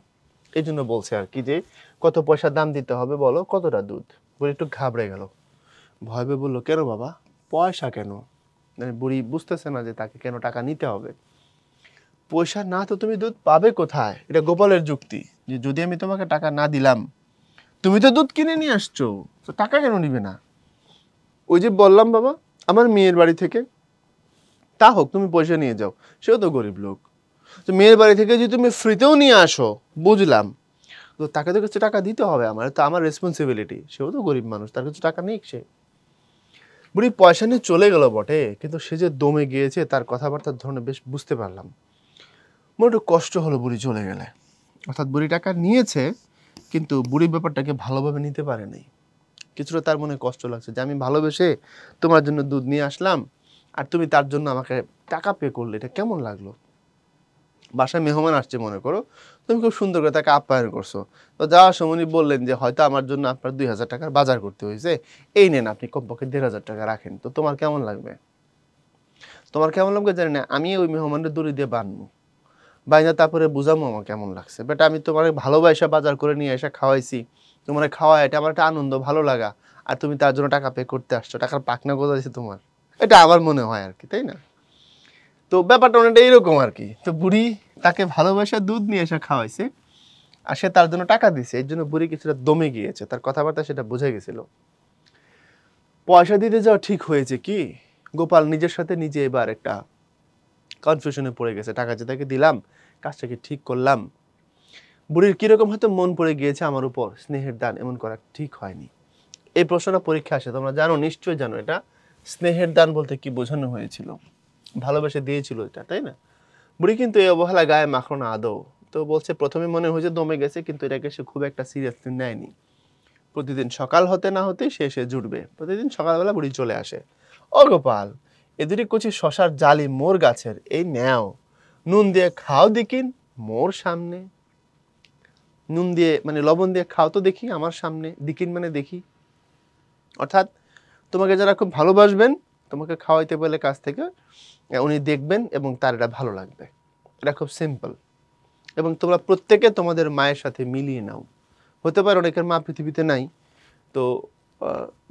এই জন্য বলছে আর কি যে কত পয়সা দাম দিতে হবে বলো কতটা দুধ বুড়ি একটু ঘাবড়ে গেল ভয় পেয়ে বললো কেন বাবা পয়সা কেন মানে বুড়ি বুঝতেছে না যে তাকে কেন টাকা নিতে হবে পয়সা না তো তুমি দুধ পাবে কোথায় এটা গোপালের যুক্তি যে যদি আমি তোমাকে টাকা না দিলাম তুমি তো দুধ কিনে নিয়ে আসছো তো টাকা কেন নিবে না ওই যে বললাম বাবা আমার মেয়ের বাড়ি থেকে তা হোক তুমি পয়সা নিয়ে যাও সেও তো গরিব লোক তো মেয়ের বাড়ি থেকে যদি তুমি ফ্রিতেও নিয়ে আসো বুঝলাম তো তাকে তো কিছু টাকা দিতে হবে আমার তো আমার রেসপন্সিবিলিটি সেও তো গরিব মানুষ তার কিছু টাকা নেই সে বুড়ি পয়সা নিয়ে চলে গেল বটে কিন্তু সে যে দমে গিয়েছে তার কথাবার্তার ধরনে বেশ বুঝতে পারলাম মনে একটু কষ্ট হলো বুড়ি চলে গেলে অর্থাৎ বুড়ি টাকা নিয়েছে কিন্তু বুড়ির ব্যাপারটাকে ভালোভাবে নিতে পারেনি কিছুটা তার মনে কষ্ট লাগছে যে আমি ভালোবেসে তোমার জন্য দুধ নিয়ে আসলাম আর তুমি তার জন্য আমাকে টাকা পে করলে এটা কেমন লাগলো বাসায় মেহমান আসছে মনে করো তুমি খুব সুন্দর করে তাকে আপ্যায়ন করছো তো যাওয়ার সময় উনি বললেন যে হয়তো আমার জন্য আপনার দুই হাজার টাকার বাজার করতে হয়েছে এই নেন আপনি কমপক্ষে দেড় হাজার টাকা রাখেন তো তোমার কেমন লাগবে তোমার কেমন লাগবে জানি না আমি ওই মেহমানের দড়ি দিয়ে বানবো বাইনা তারপরে বুঝামো আমার কেমন লাগছে বেটা আমি তোমার ভালোবাসা বাজার করে নিয়ে এসে খাওয়াইছি তোমার খাওয়া এটা আমার একটা আনন্দ ভালো লাগা আর তুমি তার জন্য টাকা পে করতে আসছো টাকার পাকনা কোথায় তোমার এটা আমার মনে হয় আর কি তাই না তো ব্যাপারটা অনেকটা এইরকম আর কি তো বুড়ি তাকে ভালোবাসা দুধ নিয়ে এসে খাওয়াইছে আর সে তার জন্য টাকা দিছে এর জন্য বুড়ি কিছুটা দমে গিয়েছে তার কথাবার্তা সেটা বোঝা গেছিল পয়সা দিতে যাওয়া ঠিক হয়েছে কি গোপাল নিজের সাথে নিজে এবার একটা কনফিউশনে পড়ে গেছে টাকা যে তাকে দিলাম কাজটাকে ঠিক করলাম বুড়ির কীরকম হয়তো মন পড়ে গিয়েছে আমার উপর স্নেহের দান এমন করা ঠিক হয়নি এই প্রশ্নটা পরীক্ষা আসে তোমরা জানো নিশ্চয়ই জানো এটা স্নেহের দান বলতে কি বোঝানো হয়েছিল ভালোবেসে দিয়েছিল এটা তাই না বুড়ি কিন্তু এই অবহেলা গায়ে মাখন আদৌ তো বলছে প্রথমে মনে হয়েছে দমে গেছে কিন্তু এটাকে সে খুব একটা সিরিয়াসলি নেয়নি প্রতিদিন সকাল হতে না হতে সে এসে জুটবে প্রতিদিন সকালবেলা বুড়ি চলে আসে ও গোপাল এ দুটি কচি শশার জালি মোর গাছের এই নেও নুন দিয়ে খাও দেখিন মোর সামনে নুন দিয়ে মানে লবণ দিয়ে খাও তো দেখি আমার সামনে দিকিন মানে দেখি অর্থাৎ তোমাকে যারা খুব ভালোবাসবেন তোমাকে খাওয়াইতে বলে কাছ থেকে উনি দেখবেন এবং তার এটা ভালো লাগবে এটা খুব সিম্পল এবং তোমরা প্রত্যেকে তোমাদের মায়ের সাথে মিলিয়ে নাও হতে পারে অনেকের মা পৃথিবীতে নাই তো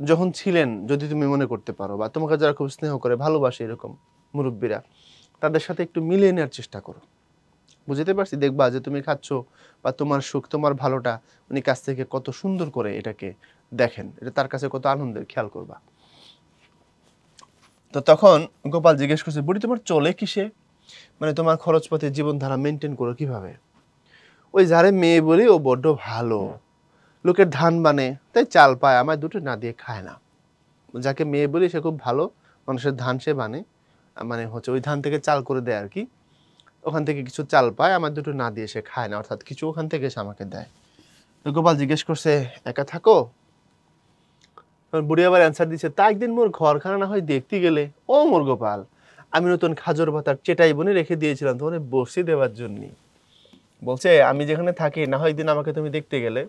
যখন ছিলেন যদি তুমি মনে করতে পারো বা তোমাকে যারা খুব স্নেহ করে ভালোবাসে এরকম মুরব্বীরা তাদের সাথে একটু মিলিয়ে নেওয়ার চেষ্টা করো বুঝতে পারছি দেখবা যে তুমি খাচ্ছ বা তোমার সুখ তোমার ভালোটা উনি কাছ থেকে কত সুন্দর করে এটাকে দেখেন এটা তার কাছে কত আনন্দের খেয়াল করবা তো তখন গোপাল জিজ্ঞেস করছে বুড়ি তোমার চলে কিসে মানে তোমার খরচপথে জীবনধারা মেনটেন করো কিভাবে ওই যারে মেয়ে বলি ও বড্ড ভালো লোকের ধান বানে তাই চাল পায় আমার দুটো না দিয়ে খায় না যাকে মেয়ে বলি সে খুব ভালো মানুষের ধান সে বানে মানে হচ্ছে ওই ধান থেকে চাল করে দেয় আর কি ওখান থেকে কিছু চাল পায় আমার দুটো না দিয়ে সে খায় না অর্থাৎ কিছু ওখান থেকে সে আমাকে দেয় গোপাল জিজ্ঞেস করছে একা থাকো বুড়ি আবার অ্যান্সার দিচ্ছে তা একদিন মোর ঘরখানা না হয় দেখতে গেলে ও মোর গোপাল আমি নতুন খাজর ভাতার চেটাই বনে রেখে দিয়েছিলাম তোমার বসি দেওয়ার জন্যে বলছে আমি যেখানে থাকি না হয় একদিন আমাকে তুমি দেখতে গেলে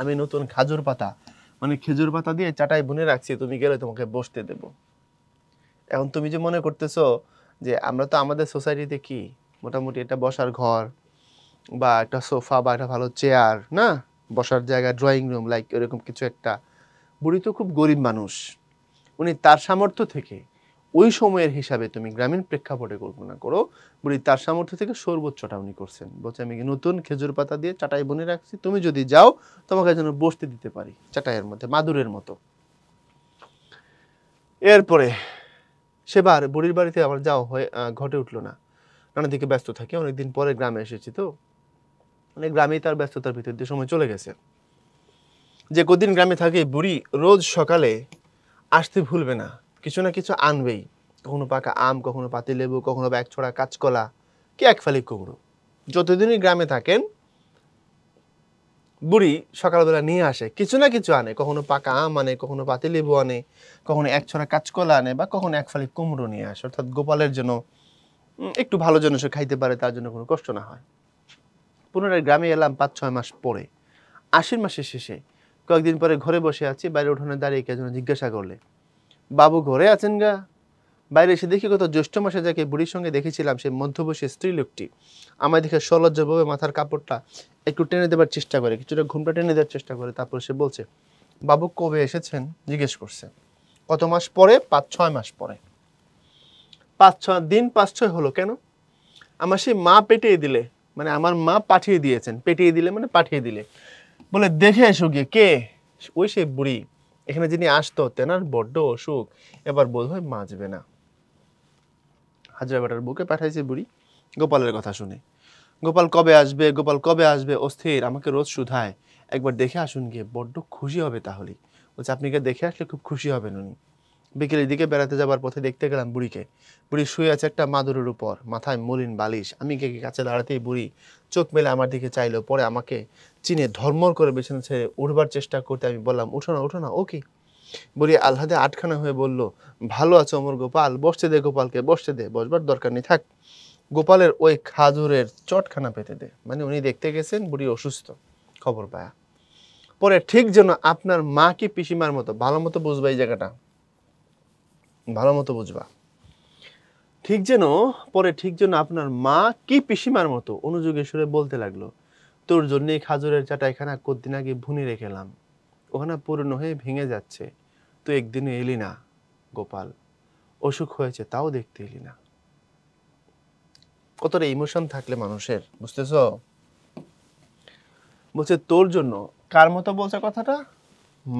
আমি নতুন খাজুর পাতা মানে খেজুর পাতা দিয়ে চাটাই বনে রাখছি তুমি গেলে তোমাকে বসতে দেব এখন তুমি যে মনে করতেছো যে আমরা তো আমাদের সোসাইটিতে কি মোটামুটি এটা বসার ঘর বা একটা সোফা বা একটা ভালো চেয়ার না বসার জায়গা ড্রয়িং রুম লাইক এরকম কিছু একটা বুড়ি তো খুব গরিব মানুষ উনি তার সামর্থ্য থেকে ওই সময়ের হিসাবে তুমি গ্রামীণ প্রেক্ষাপটে কল্পনা করো বুড়ি তার সামর্থ্য থেকে সর্বোচ্চটা উনি করছেন বলছে আমি নতুন খেজুর পাতা দিয়ে চাটাই বনে রাখছি তুমি যদি যাও তোমাকে যেন বসতে দিতে পারি চাটাইয়ের মধ্যে মাদুরের মতো এরপরে সেবার বুড়ির বাড়িতে আবার যাওয়া হয়ে ঘটে উঠলো না নানা দিকে ব্যস্ত থাকে অনেকদিন পরে গ্রামে এসেছি তো অনেক মানে গ্রামেই তার ব্যস্ততার ভিতর দিয়ে সময় চলে গেছে যে কদিন গ্রামে থাকে বুড়ি রোজ সকালে আসতে ভুলবে না কিছু না কিছু আনবেই কখনো পাকা আম কখনো পাতি লেবু কখনো বা এক ছোড়া কাঁচকলা কি এক ফালি কুমড়ো যতদিনই গ্রামে থাকেন বুড়ি সকালবেলা নিয়ে আসে কিছু না কিছু আনে কখনো পাকা আম আনে কখনো পাতি লেবু আনে কখনো এক ছড়া কাঁচকলা আনে বা কখনো এক ফালি কুমড়ো নিয়ে আসে অর্থাৎ গোপালের জন্য একটু ভালো জন্য সে খাইতে পারে তার জন্য কোনো কষ্ট না হয় পুনরায় গ্রামে এলাম পাঁচ ছয় মাস পরে আশ্বিন মাসের শেষে কয়েকদিন পরে ঘরে বসে আছি বাইরে উঠোনে দাঁড়িয়ে কে যেন জিজ্ঞাসা করলে বাবু ঘরে আছেন গা বাইরে এসে দেখি কত জ্যৈষ্ঠ মাসে যাকে বুড়ির সঙ্গে দেখেছিলাম সেই মধ্যবসী স্ত্রী লোকটি আমায় দেখে সলজ্জভাবে মাথার কাপড়টা একটু টেনে দেবার চেষ্টা করে কিছুটা ঘুমটা টেনে দেওয়ার চেষ্টা করে তারপর সে বলছে বাবু কবে এসেছেন জিজ্ঞেস করছে কত মাস পরে পাঁচ ছয় মাস পরে পাঁচ ছয় দিন পাঁচ ছয় হলো কেন আমার সেই মা পেটিয়ে দিলে মানে আমার মা পাঠিয়ে দিয়েছেন পেটিয়ে দিলে মানে পাঠিয়ে দিলে বলে দেখে এসো গিয়ে কে ওই সে বুড়ি এখানে যিনি আসতো তেনার বড্ড অসুখ এবার বোধ হয় মাজবে না হাজরা বেটার বুকে পাঠাইছে বুড়ি গোপালের কথা শুনে গোপাল কবে আসবে গোপাল কবে আসবে অস্থির আমাকে রোজ শুধায় একবার দেখে আসুন গিয়ে বড্ড খুশি হবে তাহলে বলছে আপনি গিয়ে দেখে আসলে খুব খুশি হবেন উনি বিকেলের দিকে বেড়াতে যাবার পথে দেখতে গেলাম বুড়িকে বুড়ি শুয়ে আছে একটা মাদুরের উপর মাথায় মলিন বালিশ আমি কে কাছে দাঁড়াতেই বুড়ি চোখ মেলে আমার দিকে চাইলো পরে আমাকে চিনে ধর্মর করে বেছে ছেড়ে উঠবার চেষ্টা করতে আমি বললাম উঠো না উঠো না ও কি বুড়ি আল্লাদে আটখানা হয়ে বলল ভালো আছো অমর গোপাল বসতে দে গোপালকে বসতে দে বসবার দরকার নেই থাক গোপালের ওই খাজুরের চটখানা পেতে দে মানে উনি দেখতে গেছেন বুড়ি অসুস্থ খবর পায়া পরে ঠিক যেন আপনার মা কি পিসিমার মতো ভালো মতো বুঝবে এই জায়গাটা ভালো মতো বুঝবা ঠিক যেন পরে ঠিক যেন আপনার মা কি পিসিমার মতো অনুযোগের সুরে বলতে লাগলো তোর জন্যে খাজুরের চাটা এখানে কদিন আগে ভুনে রেখেলাম ওখানে পূর্ণ হয়ে ভেঙে যাচ্ছে তুই একদিনে এলি না গোপাল অসুখ হয়েছে তাও দেখতে এলি না কতটা ইমোশন থাকলে মানুষের বুঝতেছ বলছে তোর জন্য কার মতো বলছে কথাটা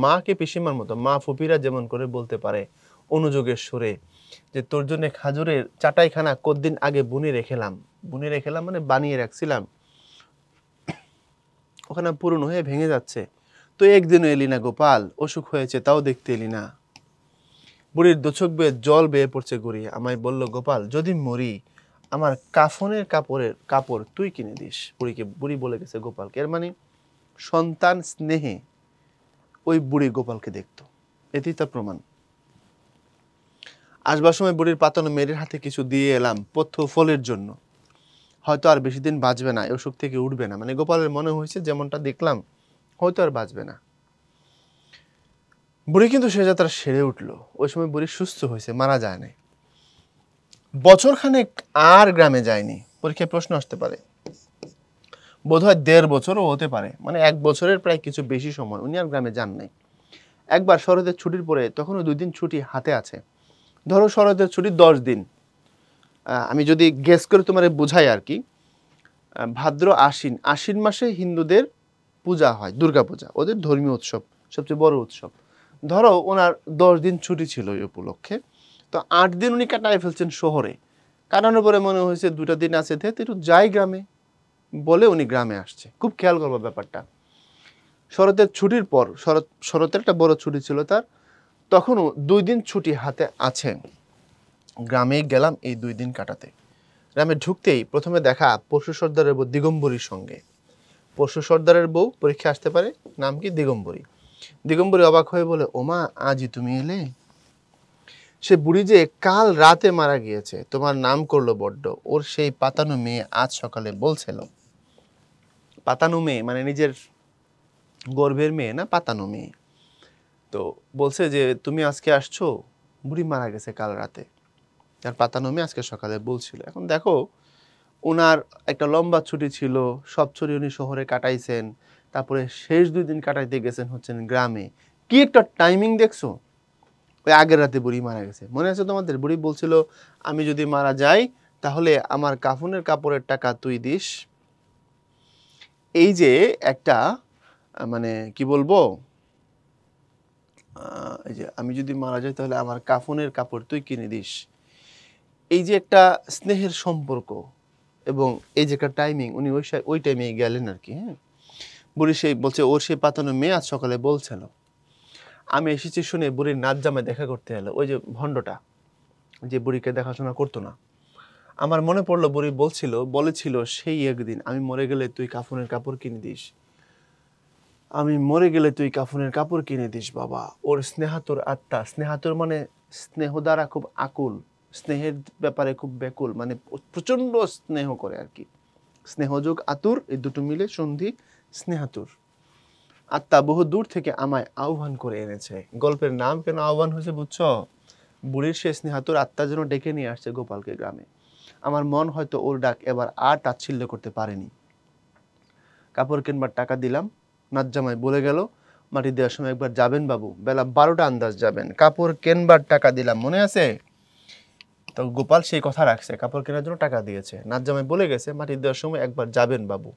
মাকে পিসিমার মতো মা ফুপিরা যেমন করে বলতে পারে অনুযোগের সুরে যে তোর জন্য খাজুরের চাটাইখানা কতদিন আগে বুনে রেখেলাম বুনে রেখেলাম মানে বানিয়ে রাখছিলাম ওখানে পুরনো হয়ে ভেঙে যাচ্ছে তো একদিনও এলি না গোপাল অসুখ হয়েছে তাও দেখতে এলি না বুড়ির দোচক বেয়ে জল বেয়ে পড়ছে গড়িয়ে আমায় বলল গোপাল যদি মরি আমার কাফনের কাপড়ের কাপড় তুই কিনে দিস বুড়িকে বুড়ি বলে গেছে গোপালকে এর মানে সন্তান স্নেহে ওই বুড়ি গোপালকে দেখত এটি তার প্রমাণ আসবার সময় বুড়ির পাতানো মেয়ের হাতে কিছু দিয়ে এলাম পথ্য ফলের জন্য হয়তো আর বেশি দিন বাঁচবে না অসুখ থেকে উঠবে না মানে গোপালের মনে হয়েছে যেমনটা দেখলাম হয়তো আর বাঁচবে না বুড়ি কিন্তু সে যাত্রা সেরে উঠলো ওই সময় বুড়ি সুস্থ হয়েছে মারা যায় নাই বছরখানেক আর গ্রামে যায়নি পরীক্ষায় প্রশ্ন আসতে পারে বোধ হয় দেড় বছরও হতে পারে মানে এক বছরের প্রায় কিছু বেশি সময় উনি আর গ্রামে যান নাই একবার শরতের ছুটির পরে তখনও দুই দিন ছুটি হাতে আছে ধরো শরতের ছুটি দশ দিন আমি যদি গেস করে তোমার বোঝাই আর কি ভাদ্র আশ্বিন আশ্বিন মাসে হিন্দুদের পূজা হয় দুর্গা পূজা ওদের ধর্মীয় উৎসব সবচেয়ে বড় উৎসব ধরো ওনার দশ দিন ছুটি ছিল এই উপলক্ষে তো আট দিন উনি কাটায় ফেলছেন শহরে কাটানোর পরে মনে হয়েছে দুটা দিন আছে তে একটু যাই গ্রামে বলে উনি গ্রামে আসছে খুব খেয়াল করবো ব্যাপারটা শরতের ছুটির পর শরৎ শরতের একটা বড় ছুটি ছিল তার তখনও দুই দিন ছুটি হাতে আছে গ্রামে গেলাম এই দুই দিন কাটাতে গ্রামে ঢুকতেই প্রথমে দেখা পশু সর্দারের বউ দিগম্বরীর সঙ্গে পশু সর্দারের বউ পরীক্ষা আসতে পারে নাম কি দিগম্বরী দিগম্বরী অবাক হয়ে বলে ওমা আজই তুমি এলে সে বুড়ি যে কাল রাতে মারা গিয়েছে তোমার নাম করলো বড্ড ওর সেই পাতানো মেয়ে আজ সকালে বলছিল পাতানো মেয়ে মানে নিজের গর্ভের মেয়ে না পাতানো মেয়ে তো বলছে যে তুমি আজকে আসছো বুড়ি মারা গেছে কাল রাতে তার পাতানমি আজকে সকালে বলছিল এখন দেখো ওনার একটা লম্বা ছুটি ছিল সব ছুটি উনি শহরে কাটাইছেন তারপরে শেষ দুই দিন কাটাইতে গেছেন হচ্ছেন গ্রামে কি একটা টাইমিং দেখছো ওই আগের রাতে বুড়ি মারা গেছে মনে আছে তোমাদের বুড়ি বলছিল আমি যদি মারা যাই তাহলে আমার কাফনের কাপড়ের টাকা তুই দিস এই যে একটা মানে কি বলবো এই যে আমি যদি মারা যাই তাহলে আমার কাফনের কাপড় তুই কিনে দিস এই যে একটা স্নেহের সম্পর্ক এবং এই যে একটা টাইমিং উনি ওই ওই টাইমে গেলেন আর কি হ্যাঁ বুড়ি সেই বলছে ওর সেই পাতানো মেয়ে আজ সকালে বলছিল আমি এসেছি শুনে বুড়ির নাচ জামায় দেখা করতে এলো ওই যে ভণ্ডটা যে বুড়িকে দেখাশোনা করতো না আমার মনে পড়লো বুড়ি বলছিল বলেছিল সেই একদিন আমি মরে গেলে তুই কাফনের কাপড় কিনে দিস আমি মরে গেলে তুই কাফনের কাপড় কিনে দিস বাবা ওর স্নেহাতুর আত্মা স্নেহাতুর মানে স্নেহ দ্বারা খুব আকুল স্নেহের ব্যাপারে খুব ব্যাকুল মানে প্রচণ্ড স্নেহ করে আর কি স্নেহযোগ আতুর এই দুটো মিলে সন্ধি স্নেহাতুর আত্মা বহু দূর থেকে আমায় আহ্বান করে এনেছে গল্পের নাম কেন আহ্বান হয়েছে বুঝছ বুড়ির সে স্নেহাতুর আত্মা যেন ডেকে নিয়ে আসছে গোপালকে গ্রামে আমার মন হয়তো ওর ডাক এবার আর তাচ্ছিল্য করতে পারেনি কাপড় কেনবার টাকা দিলাম নাজ্জামাই বলে গেল মাটি দেওয়ার সময় একবার যাবেন বাবু বেলা বারোটা আন্দাজ যাবেন কাপড় কেনবার টাকা দিলাম মনে আছে তো গোপাল সেই কথা রাখছে কাপড় কেনার জন্য টাকা দিয়েছে নাজ্জামাই বলে গেছে মাটি দেওয়ার সময় একবার যাবেন বাবু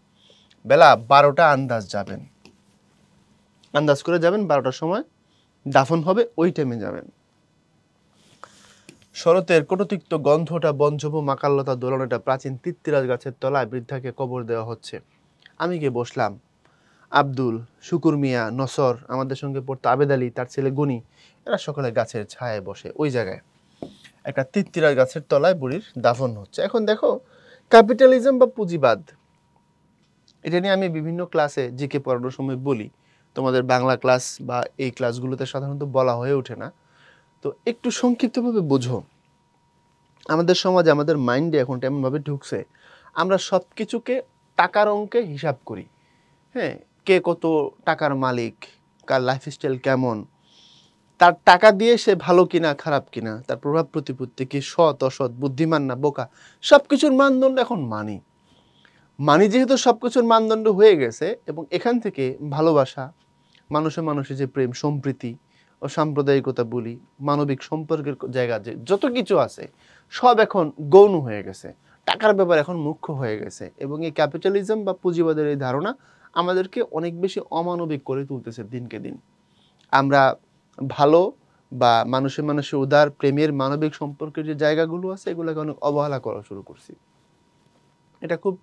বেলা বারোটা আন্দাজ যাবেন আন্দাজ করে যাবেন বারোটার সময় দাফন হবে ওই টাইমে যাবেন শরতের কটতিক্ত গন্ধটা বঞ্জব মাকাল্লতা দোলনটা প্রাচীন তিত্তিরাজ গাছের তলায় বৃদ্ধাকে কবর দেওয়া হচ্ছে আমি গিয়ে বসলাম আব্দুল শুকুর মিয়া নসর আমাদের সঙ্গে পড়তো আবেদ আলী তার ছেলে গুনি এরা সকলে গাছের ছায় বসে ওই জায়গায় একটা তিত্তিরা গাছের তলায় বুড়ির দাফন হচ্ছে এখন দেখো ক্যাপিটালিজম বা পুঁজিবাদ এটা নিয়ে আমি বিভিন্ন ক্লাসে জিকে পড়ানোর সময় বলি তোমাদের বাংলা ক্লাস বা এই ক্লাসগুলোতে সাধারণত বলা হয়ে ওঠে না তো একটু সংক্ষিপ্তভাবে বোঝো আমাদের সমাজে আমাদের মাইন্ডে এখন তেমনভাবে ঢুকছে আমরা সব কিছুকে টাকার অঙ্কে হিসাব করি হ্যাঁ কে কত টাকার মালিক কার লাইফস্টাইল কেমন তার টাকা দিয়ে সে ভালো কিনা খারাপ কিনা তার প্রভাব প্রতিপত্তি কি সৎ অসৎ বুদ্ধিমান না বোকা সব কিছুর মানদণ্ড এখন মানি মানি যেহেতু সব কিছুর মানদণ্ড হয়ে গেছে এবং এখান থেকে ভালোবাসা মানুষে মানুষে যে প্রেম সম্প্রীতি ও সাম্প্রদায়িকতা বলি মানবিক সম্পর্কের জায়গা যে যত কিছু আছে সব এখন গৌণ হয়ে গেছে টাকার ব্যাপার এখন মুখ্য হয়ে গেছে এবং এই ক্যাপিটালিজম বা পুঁজিবাদের এই ধারণা আমাদেরকে অনেক বেশি অমানবিক করে তুলতেছে দিনকে দিন আমরা ভালো বা মানুষে মানুষে উদার প্রেমের মানবিক সম্পর্কের যে জায়গাগুলো আছে এগুলোকে অনেক অবহেলা করা শুরু করছি এটা খুব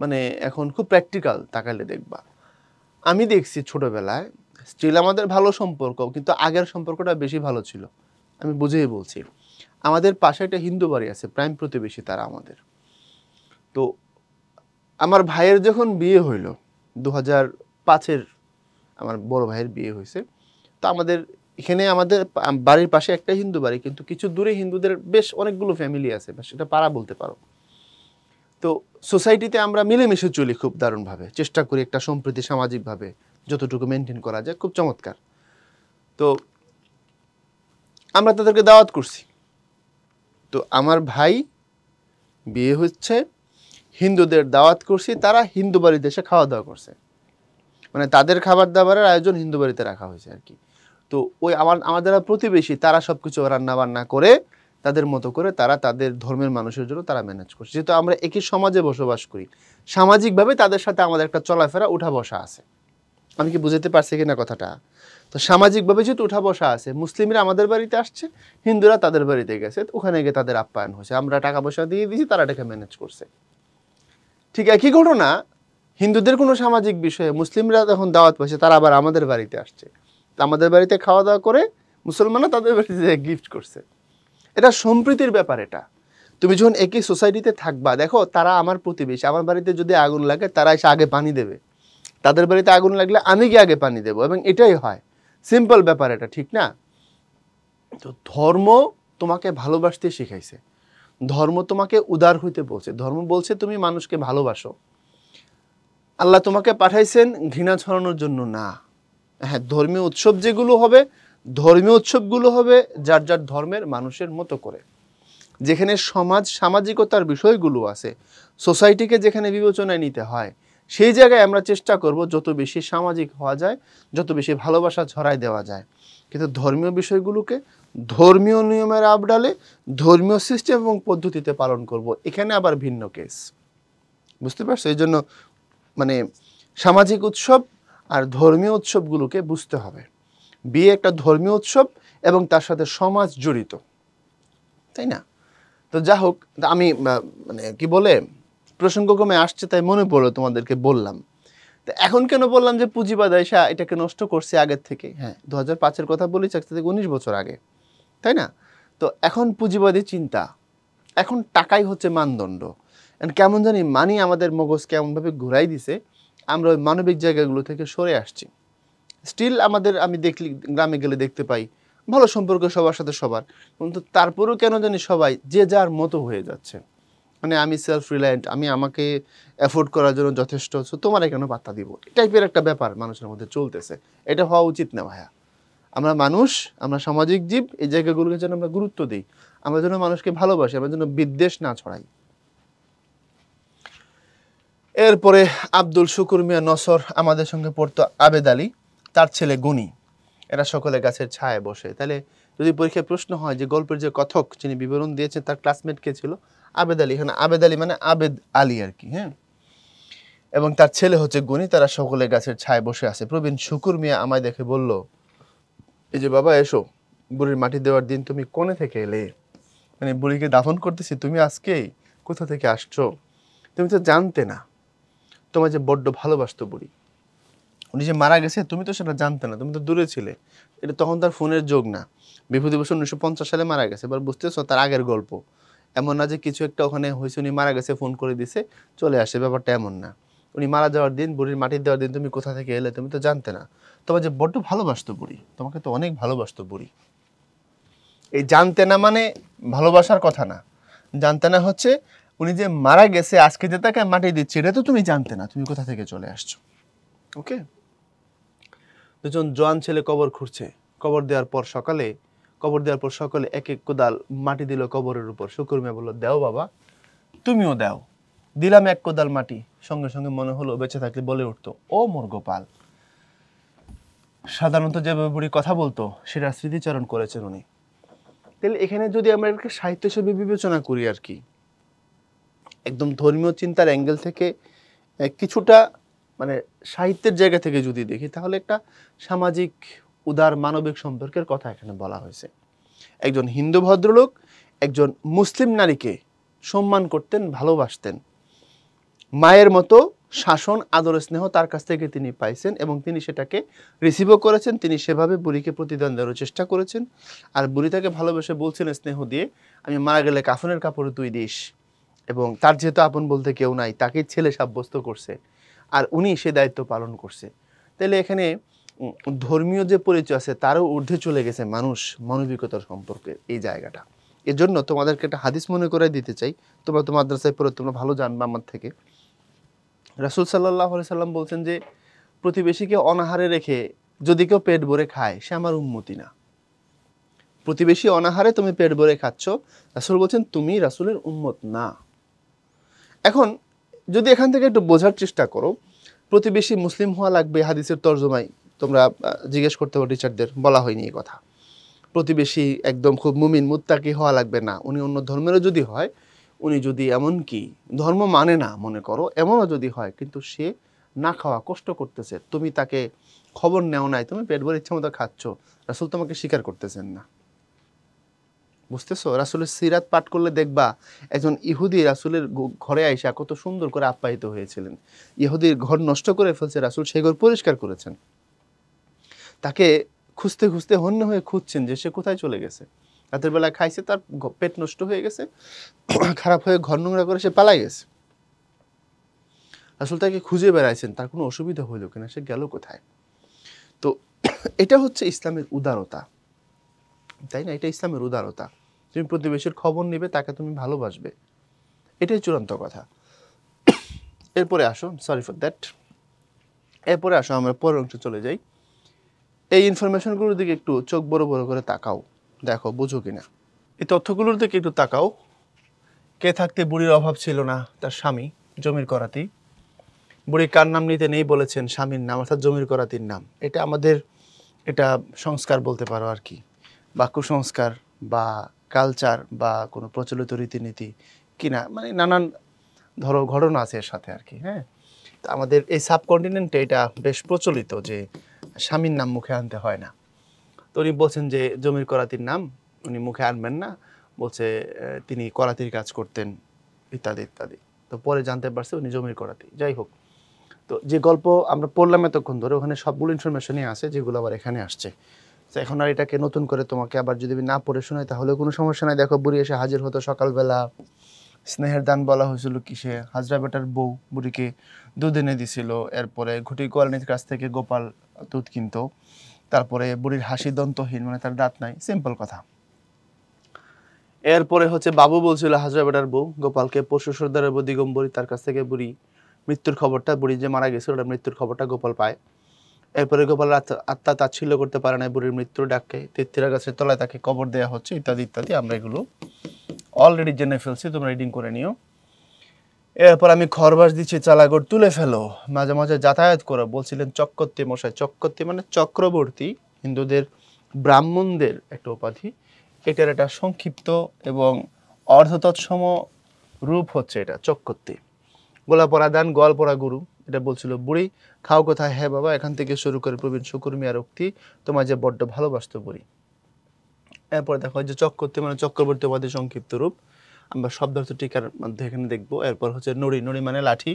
মানে এখন খুব প্র্যাকটিক্যাল তাকালে দেখবা আমি দেখছি ছোটোবেলায় স্টিল আমাদের ভালো সম্পর্ক কিন্তু আগের সম্পর্কটা বেশি ভালো ছিল আমি বুঝেই বলছি আমাদের পাশে একটা হিন্দু বাড়ি আছে প্রাইম প্রতিবেশী তারা আমাদের তো আমার ভাইয়ের যখন বিয়ে হইলো দু হাজার পাঁচের আমার বড় ভাইয়ের বিয়ে হয়েছে তো আমাদের এখানে আমাদের বাড়ির পাশে একটা হিন্দু বাড়ি কিন্তু কিছু দূরে হিন্দুদের বেশ অনেকগুলো ফ্যামিলি আছে বা সেটা পাড়া বলতে পারো তো সোসাইটিতে আমরা মিলেমিশে চলি খুব দারুণভাবে চেষ্টা করি একটা সম্প্রীতি সামাজিকভাবে যতটুকু মেনটেন করা যায় খুব চমৎকার তো আমরা তাদেরকে দাওয়াত করছি তো আমার ভাই বিয়ে হচ্ছে হিন্দুদের দাওয়াত করছি তারা হিন্দু বাড়িতে এসে খাওয়া দাওয়া করছে মানে তাদের খাবার দাবারের আয়োজন হিন্দু বাড়িতে রাখা হয়েছে আর কি তো ওই আমার আমাদের প্রতিবেশী তারা সব কিছু রান্না বান্না করে তাদের মতো করে তারা তাদের ধর্মের মানুষের জন্য তারা ম্যানেজ করছে যেহেতু আমরা একই সমাজে বসবাস করি সামাজিকভাবে তাদের সাথে আমাদের একটা চলাফেরা উঠা বসা আছে আমি কি বুঝতে পারছি কিনা কথাটা তো সামাজিকভাবে যেহেতু উঠা বসা আছে মুসলিমরা আমাদের বাড়িতে আসছে হিন্দুরা তাদের বাড়িতে গেছে ওখানে গিয়ে তাদের আপ্যায়ন হয়েছে আমরা টাকা পয়সা দিয়ে দিয়েছি তারা এটাকে ম্যানেজ করছে ঠিক একই ঘটনা হিন্দুদের কোনো সামাজিক বিষয়ে মুসলিমরা যখন দাওয়াত পাচ্ছে তারা আবার আমাদের বাড়িতে আসছে আমাদের বাড়িতে খাওয়া দাওয়া করে মুসলমানরা তাদের বাড়িতে গিফট করছে এটা সম্প্রীতির ব্যাপার এটা তুমি যখন একই সোসাইটিতে থাকবা দেখো তারা আমার প্রতিবেশী আমার বাড়িতে যদি আগুন লাগে তারা এসে আগে পানি দেবে তাদের বাড়িতে আগুন লাগলে আমি গিয়ে আগে পানি দেবো এবং এটাই হয় সিম্পল ব্যাপার এটা ঠিক না তো ধর্ম তোমাকে ভালোবাসতে শিখাইছে ধর্ম তোমাকে উদার হইতে বলছে ধর্ম বলছে তুমি মানুষকে ভালোবাসো আল্লাহ তোমাকে পাঠাইছেন ঘৃণা ছড়ানোর জন্য না হ্যাঁ ধর্মীয় উৎসব যেগুলো হবে ধর্মীয় উৎসবগুলো হবে যার যার ধর্মের মানুষের মতো করে যেখানে সমাজ সামাজিকতার বিষয়গুলো আছে সোসাইটিকে যেখানে বিবেচনায় নিতে হয় সেই জায়গায় আমরা চেষ্টা করব যত বেশি সামাজিক হওয়া যায় যত বেশি ভালোবাসা ছড়াই দেওয়া যায় কিন্তু ধর্মীয় বিষয়গুলোকে ধর্মীয় নিয়মের আবডালে ধর্মীয় সিস্টেম এবং পদ্ধতিতে পালন করব এখানে আবার ভিন্ন কেস বুঝতে পারছো এই জন্য মানে সামাজিক উৎসব আর ধর্মীয় উৎসবগুলোকে বুঝতে হবে বিয়ে একটা ধর্মীয় উৎসব এবং তার সাথে সমাজ জড়িত তাই না তো যা হোক আমি মানে কি বলে প্রসঙ্গক্রমে আসছে তাই মনে পড়লো তোমাদেরকে বললাম তো এখন কেন বললাম যে পুঁজিবাদ এসা এটাকে নষ্ট করছে আগের থেকে হ্যাঁ দু হাজার পাঁচের কথা বলি চাকরি থেকে উনিশ বছর আগে তাই না তো এখন পুঁজিবাদী চিন্তা এখন টাকাই হচ্ছে মানদণ্ড অ্যান্ড কেমন জানি মানি আমাদের মগজ কেমনভাবে ঘুরাই দিছে আমরা ওই মানবিক জায়গাগুলো থেকে সরে আসছি স্টিল আমাদের আমি দেখলি গ্রামে গেলে দেখতে পাই ভালো সম্পর্ক সবার সাথে সবার কিন্তু তারপরেও কেন জানি সবাই যে যার মতো হয়ে যাচ্ছে মানে আমি সেলফ রিলায়েন্ট আমি আমাকে অ্যাফোর্ড করার জন্য যথেষ্ট তোমারে কেন পাত্তা দিব টাইপের একটা ব্যাপার মানুষের মধ্যে চলতেছে এটা হওয়া উচিত না ভাইয়া আমরা মানুষ আমরা সামাজিক জীব এই জায়গাগুলোকে যেন আমরা গুরুত্ব দিই আমরা যেন মানুষকে ভালোবাসি আমরা যেন বিদ্বেষ না ছড়াই এরপরে আব্দুল শুকুর মিয়া নসর আমাদের সঙ্গে পড়তো আবেদ আলী তার ছেলে গুনি এরা সকলে গাছের ছায় বসে তাহলে যদি পরীক্ষায় প্রশ্ন হয় যে গল্পের যে কথক যিনি বিবরণ দিয়েছেন তার ক্লাসমেট কে ছিল আবেদ আলী এখানে আবেদ আলী মানে আবেদ আলী আর কি হ্যাঁ এবং তার ছেলে হচ্ছে গুনি তারা সকলে গাছের ছায় বসে আছে প্রবীণ শুকুর মিয়া আমায় দেখে বলল এই যে বাবা এসো বুড়ির মাটি দেওয়ার দিন তুমি কোণে থেকে এলে মানে বুড়িকে দাফন করতেছি তুমি আজকে কোথা থেকে আসছো তুমি তো জানতে না তোমার যে বড্ড ভালোবাসতো বুড়ি উনি যে মারা গেছে তুমি তো সেটা জানতে না তুমি তো দূরে ছিলে এটা তখন তার ফোনের যোগ না বিভূতিভূষণ উনিশশো পঞ্চাশ সালে মারা গেছে এবার বুঝতেছো তার আগের গল্প এমন না যে কিছু একটা ওখানে হয়েছে উনি মারা গেছে ফোন করে দিছে চলে আসে ব্যাপারটা এমন না উনি মারা যাওয়ার দিন বুড়ির মাটি দেওয়ার দিন তুমি কোথা থেকে এলে তুমি তো জানতে না তোমার যে বড্ড ভালোবাসত বুড়ি তোমাকে তো অনেক ভালোবাসত বুড়ি এই জানতে না মানে ভালোবাসার কথা না জানতে না হচ্ছে উনি যে মারা গেছে আজকে যে তাকে মাটি দিচ্ছে এটা তো তুমি জানতে না তুমি কোথা থেকে চলে আসছো ওকে দুজন জোয়ান ছেলে কবর খুঁড়ছে কবর দেওয়ার পর সকালে কবর দেওয়ার পর সকালে এক এক কোদাল মাটি দিল কবরের উপর শুকুরমিয়া বললো দেও বাবা তুমিও দাও দিলাম এক কোদাল মাটি সঙ্গে সঙ্গে মনে হলো বেঁচে থাকলে বলে উঠতো ও মোর গোপাল সাধারণত যেভাবে বুড়ি কথা বলতো সেটা স্মৃতিচারণ করেছেন উনি তাহলে এখানে যদি আমরা একটা সাহিত্য হিসেবে বিবেচনা করি আর কি একদম ধর্মীয় চিন্তার অ্যাঙ্গেল থেকে কিছুটা মানে সাহিত্যের জায়গা থেকে যদি দেখি তাহলে একটা সামাজিক উদার মানবিক সম্পর্কের কথা এখানে বলা হয়েছে একজন হিন্দু ভদ্রলোক একজন মুসলিম নারীকে সম্মান করতেন ভালোবাসতেন মায়ের মতো শাসন আদর স্নেহ তার কাছ থেকে তিনি পাইছেন এবং তিনি সেটাকে রিসিভও করেছেন তিনি সেভাবে বুড়িকে প্রতিদান দেওয়ার চেষ্টা করেছেন আর বুড়ি তাকে ভালোবেসে বলছেন স্নেহ দিয়ে আমি মারা গেলে কাফনের কাপড়ে তুই দিস এবং তার যেহেতু আপন বলতে কেউ নাই তাকে ছেলে সাব্যস্ত করছে আর উনি সে দায়িত্ব পালন করছে তাহলে এখানে ধর্মীয় যে পরিচয় আছে তারও ঊর্ধ্বে চলে গেছে মানুষ মানবিকতার সম্পর্কে এই জায়গাটা এজন্য তোমাদেরকে একটা হাদিস মনে করে দিতে চাই তোমরা তোমার মাদ্রাসায় পড়ে তোমরা ভালো জানবা আমার থেকে রাসুল সাল্লাহ সাল্লাম বলছেন যে প্রতিবেশীকে অনাহারে রেখে যদি কেউ পেট ভরে খায় সে আমার উন্মতি না প্রতিবেশী অনাহারে তুমি পেট ভরে খাচ্ছ রাসুল বলছেন তুমি রাসুলের উন্মত না এখন যদি এখান থেকে একটু বোঝার চেষ্টা করো প্রতিবেশী মুসলিম হওয়া লাগবে হাদিসের তর্জমায় তোমরা জিজ্ঞেস করতে পারো টিচারদের বলা হয়নি এই কথা প্রতিবেশী একদম খুব মুমিন মুত্তাকি হওয়া লাগবে না উনি অন্য ধর্মেরও যদি হয় উনি যদি এমন কি ধর্ম মানে না মনে করো এমনও যদি হয় কিন্তু সে না খাওয়া কষ্ট করতেছে তুমি তাকে খবর নেও নাই তুমি পেট ভরে ইচ্ছা মতো খাচ্ছ রাসুল তোমাকে স্বীকার করতেছেন না বুঝতেছো রাসুলের সিরাত পাঠ করলে দেখবা একজন ইহুদি রাসুলের ঘরে আইসা কত সুন্দর করে আপ্যায়িত হয়েছিলেন ইহুদির ঘর নষ্ট করে ফেলছে রাসুল সেই ঘর পরিষ্কার করেছেন তাকে খুঁজতে খুঁজতে হন্য হয়ে খুঁজছেন যে সে কোথায় চলে গেছে রাতের বেলা খাইছে তার পেট নষ্ট হয়ে গেছে *clears throat* খারাপ হয়ে ঘর নোংরা করে সে পালাই গেছে আসলে তাকে খুঁজে বেড়াইছেন তার কোনো অসুবিধা হইল কিনা সে গেল কোথায় তো *clears throat* এটা হচ্ছে ইসলামের উদারতা তাই না এটা ইসলামের উদারতা তুমি প্রতিবেশীর খবর নেবে তাকে তুমি ভালোবাসবে এটাই চূড়ান্ত কথা *clears throat* এরপরে আসো সরি ফর দ্যাট এরপরে আসো আমরা পরের অংশে চলে যাই এই ইনফরমেশনগুলোর দিকে একটু চোখ বড় বড় করে তাকাও দেখো বুঝো কিনা এই তথ্যগুলোর দিকে একটু তাকাও কে থাকতে বুড়ির অভাব ছিল না তার স্বামী জমির করাতি বুড়ি কার নাম নিতে নেই বলেছেন স্বামীর নাম অর্থাৎ জমির করাতির নাম এটা আমাদের এটা সংস্কার বলতে পারো আর কি বা কুসংস্কার বা কালচার বা কোনো প্রচলিত রীতিনীতি কিনা মানে নানান ধরো ঘটনা আছে এর সাথে আর কি হ্যাঁ আমাদের এই সাবকন্টিনেন্টে এটা বেশ প্রচলিত যে স্বামীর নাম মুখে আনতে হয় না তো উনি বলছেন যে জমির করাতির নাম উনি মুখে আনবেন না বলছে তিনি করাতির কাজ করতেন ইত্যাদি ইত্যাদি তো পরে জানতে পারছে উনি জমির করাতি যাই হোক তো যে গল্প আমরা পড়লাম এতক্ষণ ধরে ওখানে সবগুলো ইনফরমেশনই আছে যেগুলো আবার এখানে আসছে তো এখন আর এটাকে নতুন করে তোমাকে আবার যদি না পড়ে শোনাই তাহলে কোনো সমস্যা নাই দেখো বুড়ি এসে হাজির হতো সকালবেলা স্নেহের দান বলা হয়েছিল কিসে হাজরা বেটার বউ বুড়িকে দুধ এনে দিছিল এরপরে ঘুটি কোয়ালনির কাছ থেকে গোপাল দুধ কিনত তারপরে বুড়ির হাসি দন্তহীন মানে তার দাঁত নাই সিম্পল কথা এরপরে হচ্ছে বাবু বলছিল হাজরা বেটার বউ গোপালকে পশু সর্দারের বউ দিগম্বরী তার কাছ থেকে বুড়ি মৃত্যুর খবরটা বুড়ি যে মারা গেছিল ওটা মৃত্যুর খবরটা গোপাল পায় এরপরে গোপাল আত্মা তাচ্ছিল্য করতে পারে না বুড়ির মৃত্যুর ডাককে তীর্থীরা গাছের তলায় তাকে কবর দেওয়া হচ্ছে ইত্যাদি ইত্যাদি আমরা এগুলো অলরেডি জেনে ফেলছি তোমরা রিডিং করে নিও এরপর আমি খরবাস দিচ্ছি চালাগড় তুলে ফেলো মাঝে মাঝে যাতায়াত করো বলছিলেন চক্রতী মশাই চক্রতী মানে চক্রবর্তী হিন্দুদের ব্রাহ্মণদের একটা উপাধি এটার একটা সংক্ষিপ্ত এবং অর্ধতৎসম রূপ হচ্ছে এটা চক্রবর্তী গোলাপরা দান গোয়ালপরা গুরু এটা বলছিল বুড়ি খাও কোথায় হ্যাঁ বাবা এখান থেকে শুরু করে প্রবীণ শুকুর মিয়ার উক্তি তোমার যে বড্ড ভালোবাসত বুড়ি এরপর দেখো যে চক্রতী মানে চক্রবর্তী উপাধি সংক্ষিপ্ত রূপ আমরা শব্দার্থ টিকার মধ্যে এখানে দেখবো এরপর হচ্ছে নড়ি নড়ি মানে লাঠি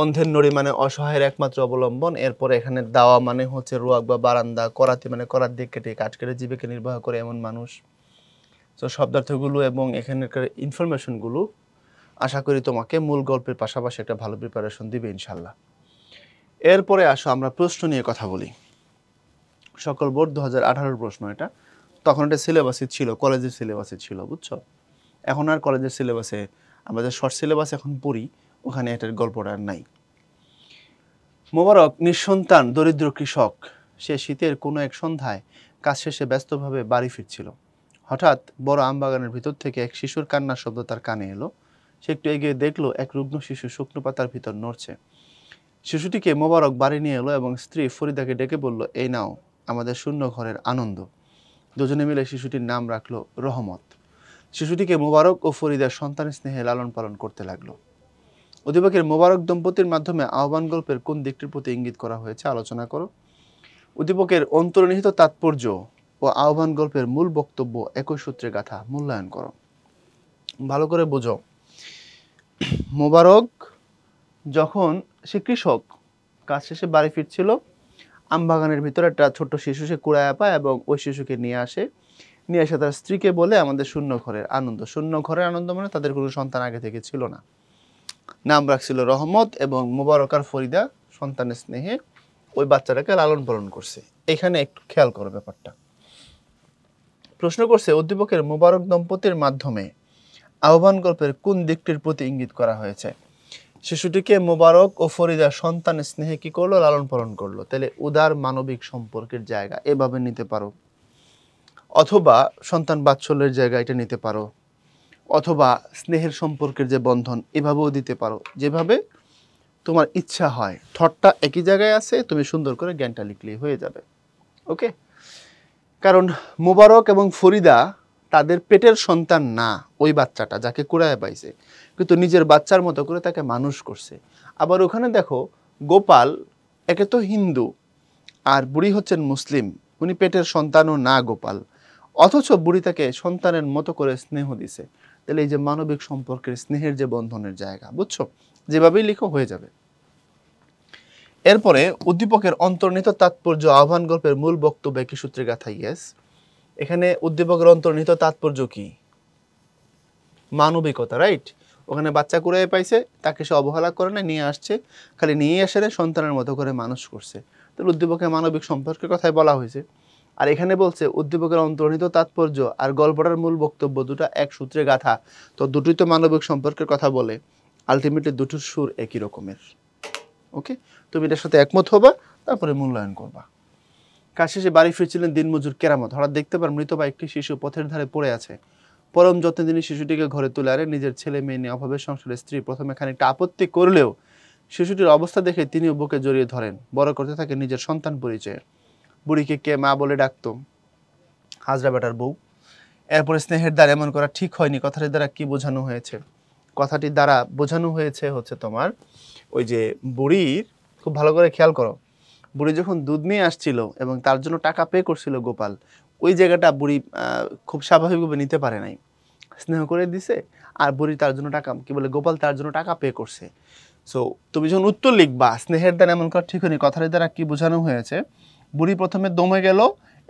অন্ধের নড়ি মানে অসহায়ের একমাত্র অবলম্বন এরপর এখানে দাওয়া মানে হচ্ছে রোয়াক বা বারান্দা করাতে মানে করার দিক কেটে কাঠ কেটে জীবিকা নির্বাহ করে এমন মানুষ তো শব্দার্থগুলো এবং এখানকার ইনফরমেশনগুলো আশা করি তোমাকে মূল গল্পের পাশাপাশি একটা ভালো প্রিপারেশন দিবে ইনশাল্লাহ এরপরে আসো আমরা প্রশ্ন নিয়ে কথা বলি সকল বোর্ড দু হাজার প্রশ্ন এটা তখন এটা সিলেবাসে ছিল কলেজের সিলেবাসে ছিল বুঝছো এখন আর কলেজের সিলেবাসে আমরা যে শর্ট সিলেবাস এখন পড়ি ওখানে এটার গল্পটা আর নাই মোবারক নিঃসন্তান দরিদ্র কৃষক সে শীতের কোনো এক সন্ধ্যায় কাজ শেষে ব্যস্তভাবে বাড়ি ফিরছিল হঠাৎ বড় আমবাগানের ভিতর থেকে এক শিশুর কান্নার শব্দ তার কানে এলো সে একটু এগিয়ে দেখলো এক রুগ্ন শিশু শুকনো পাতার ভিতর নড়ছে শিশুটিকে মোবারক বাড়ি নিয়ে এলো এবং স্ত্রী ফরিদাকে ডেকে বলল এই নাও আমাদের শূন্য ঘরের আনন্দ দুজনে মিলে শিশুটির নাম রাখলো রহমত শিশুটিকে মোবারক ও ফরিদার সন্তান স্নেহে লালন পালন করতে লাগলো অধিবাকের মোবারক দম্পতির মাধ্যমে আহ্বান গল্পের কোন দিকটির প্রতি ইঙ্গিত করা হয়েছে আলোচনা করো উদ্দীপকের অন্তর্নিহিত তাৎপর্য ও আহ্বান গল্পের মূল বক্তব্য একই সূত্রে গাথা মূল্যায়ন করো ভালো করে বোঝো মোবারক যখন সে কৃষক কাজ শেষে বাড়ি ফিরছিল আমবাগানের ভিতরে একটা ছোট্ট শিশু সে কুড়ায় পায় এবং ওই শিশুকে নিয়ে আসে নিয়ে এসে তার স্ত্রীকে বলে আমাদের শূন্য ঘরের আনন্দ শূন্য ঘরের আনন্দ মানে তাদের কোনো সন্তান আগে থেকে ছিল না নাম রাখছিল রহমত এবং মুবারকার ফরিদা সন্তানের স্নেহে ওই বাচ্চাটাকে লালন পালন করছে এখানে একটু খেয়াল করো ব্যাপারটা প্রশ্ন করছে অধ্যাপকের মুবারক দম্পতির মাধ্যমে আহ্বান গল্পের কোন দিকটির প্রতি ইঙ্গিত করা হয়েছে শিশুটিকে মুবারক ও ফরিদা সন্তান স্নেহে কি করলো লালন পালন করলো তাহলে উদার মানবিক সম্পর্কের জায়গা এভাবে নিতে পারো অথবা সন্তান বাৎসল্যের জায়গা এটা নিতে পারো অথবা স্নেহের সম্পর্কের যে বন্ধন এভাবেও দিতে পারো যেভাবে তোমার ইচ্ছা হয় থটটা একই জায়গায় আছে তুমি সুন্দর করে জ্ঞানটা লিখলেই হয়ে যাবে ওকে কারণ মোবারক এবং ফরিদা তাদের পেটের সন্তান না ওই বাচ্চাটা যাকে কুড়ায় পাইছে কিন্তু নিজের বাচ্চার মতো করে তাকে মানুষ করছে আবার ওখানে দেখো গোপাল একে তো হিন্দু আর বুড়ি হচ্ছেন মুসলিম উনি পেটের সন্তানও না গোপাল অথচ বুড়ি তাকে সন্তানের মতো করে স্নেহ দিছে তাহলে এই যে মানবিক সম্পর্কের স্নেহের যে বন্ধনের জায়গা বুঝছো যেভাবেই লিখো হয়ে যাবে এরপরে উদ্দীপকের অন্তর্নিহিত তাৎপর্য আহ্বান গল্পের মূল বক্তব্য কি সূত্রে গাথা ইয়েস এখানে উদ্দীপকের অন্তর্নিহিত তাৎপর্য কি মানবিকতা রাইট ওখানে বাচ্চা কুড়াই পাইছে তাকে সে অবহেলা করে না নিয়ে আসছে খালি নিয়ে আসে সন্তানের মতো করে মানুষ করছে তাহলে উদ্দীপকের মানবিক সম্পর্কের কথাই বলা হয়েছে আর এখানে বলছে উদ্দীপকের অন্তর্নিহিত তাৎপর্য আর গল্পটার মূল বক্তব্য দুটো এক সূত্রে গাথা তো দুটোই তো মানবিক সম্পর্কের কথা বলে আলটিমেটলি দুটোর সুর একই রকমের ওকে তুমি এটার সাথে একমত হবা তারপরে মূল্যায়ন করবা কাজ শেষে বাড়ি ফিরছিলেন দিনমজুর কেরামত হঠাৎ দেখতে পার মৃত বা একটি শিশু পথের ধারে পড়ে আছে পরম যত্নে তিনি শিশুটিকে ঘরে তুলে আরে নিজের ছেলে মেয়ে নিয়ে অভাবের সংসারের স্ত্রী প্রথমে খানিকটা আপত্তি করলেও শিশুটির অবস্থা দেখে তিনিও বুকে জড়িয়ে ধরেন বড় করতে থাকে নিজের সন্তান পরিচয়ে বুড়িকে কে মা বলে ডাকতো হাজরা বেটার বউ এরপরে স্নেহের দ্বারা এমন করা ঠিক হয়নি কথাটির দ্বারা কি বোঝানো হয়েছে কথাটির দ্বারা বোঝানো হয়েছে হচ্ছে তোমার ওই যে বুড়ির খুব ভালো করে খেয়াল করো বুড়ি যখন দুধ নিয়ে আসছিল এবং তার জন্য টাকা পে করছিল গোপাল ওই জায়গাটা বুড়ি খুব স্বাভাবিকভাবে নিতে পারে নাই স্নেহ করে দিছে আর বুড়ি তার জন্য টাকা কি বলে গোপাল তার জন্য টাকা পে করছে সো তুমি যখন উত্তর লিখবা স্নেহের দ্বারা এমন করা ঠিক হয়নি কথার দ্বারা কি বোঝানো হয়েছে বুড়ি প্রথমে দমে গেল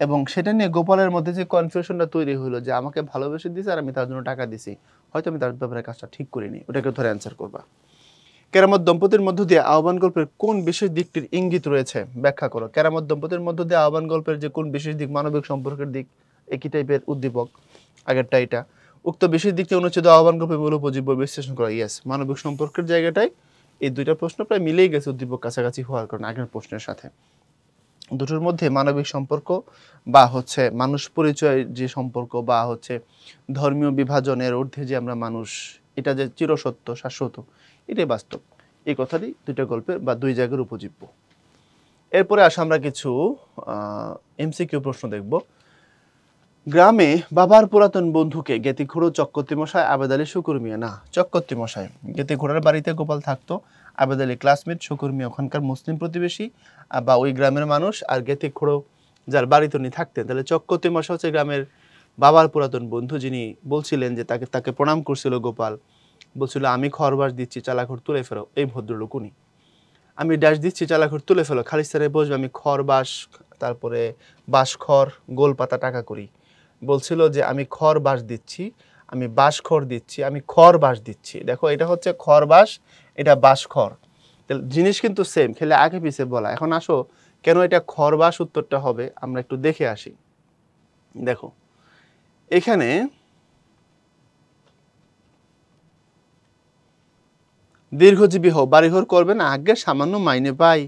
এবং সেটা নিয়ে গোপালের মধ্যে যে কনফিউশনটা তৈরি হলো যে আমাকে ভালোবেসে দিয়েছে আর আমি তার জন্য টাকা দিছি হয়তো আমি তার ব্যাপারে কাজটা ঠিক করিনি ওটাকে ধরে অ্যান্সার করবা কেরামত দম্পতির মধ্য দিয়ে আহ্বান গল্পের কোন বিশেষ দিকটির ইঙ্গিত রয়েছে ব্যাখ্যা করো কেরামত দম্পতির মধ্য দিয়ে আহ্বান গল্পের যে কোন বিশেষ দিক মানবিক সম্পর্কের দিক একই টাইপের উদ্দীপক আগেরটা এটা উক্ত বিশেষ দিকটি অনুচ্ছেদ আহ্বান গল্পে মূল উপজীব্য বিশ্লেষণ করা ইয়েস মানবিক সম্পর্কের জায়গাটায় এই দুইটা প্রশ্ন প্রায় মিলেই গেছে উদ্দীপক কাছাকাছি হওয়ার কারণে আগের প্রশ্নের সাথে দুটোর মধ্যে মানবিক সম্পর্ক বা হচ্ছে মানুষ পরিচয় যে সম্পর্ক বা হচ্ছে ধর্মীয় বিভাজনের ঊর্ধ্বে যে আমরা মানুষ এটা যে চিরসত্য শাশ্বত এটাই বাস্তব এই কথাটি দুইটা গল্পের বা দুই জায়গার উপজীব্য এরপরে আসা আমরা কিছু এমসিকিউ প্রশ্ন দেখব গ্রামে বাবার পুরাতন বন্ধুকে গেতি ঘোড়ো চক্করতি মশাই আবেদ আলী শুকুর মিয়া না চক্করতি মশাই গেতি ঘোড়ার বাড়িতে গোপাল থাকতো আবেদ আলী ক্লাসমেট সকর্মী ওখানকার মুসলিম প্রতিবেশী বা ওই গ্রামের মানুষ আর গেতে খোড়ো যার বাড়িতে উনি থাকতেন তাহলে চক্কতে মশা হচ্ছে গ্রামের বাবার পুরাতন বন্ধু যিনি বলছিলেন যে তাকে তাকে প্রণাম করছিল গোপাল বলছিল আমি খরবাস দিচ্ছি চালাখড় তুলে ফেলো এই ভদ্রলোক উনি আমি ড্যাশ দিচ্ছি চালাখড় তুলে ফেলো খালিস্তানে বসবে আমি খড় বাস তারপরে বাস খড় গোল পাতা টাকা করি বলছিল যে আমি খড় বাস দিচ্ছি আমি বাস খড় দিচ্ছি আমি খড় বাস দিচ্ছি দেখো এটা হচ্ছে খড় বাস এটা বাস খর জিনিস কিন্তু সেম খেলে আগে পিছে বলা এখন আসো কেন এটা খর বাস উত্তরটা হবে আমরা একটু দেখে আসি দেখো এখানে দীর্ঘজীবী হোক বাড়িঘর করবে না আগে সামান্য মাইনে পাই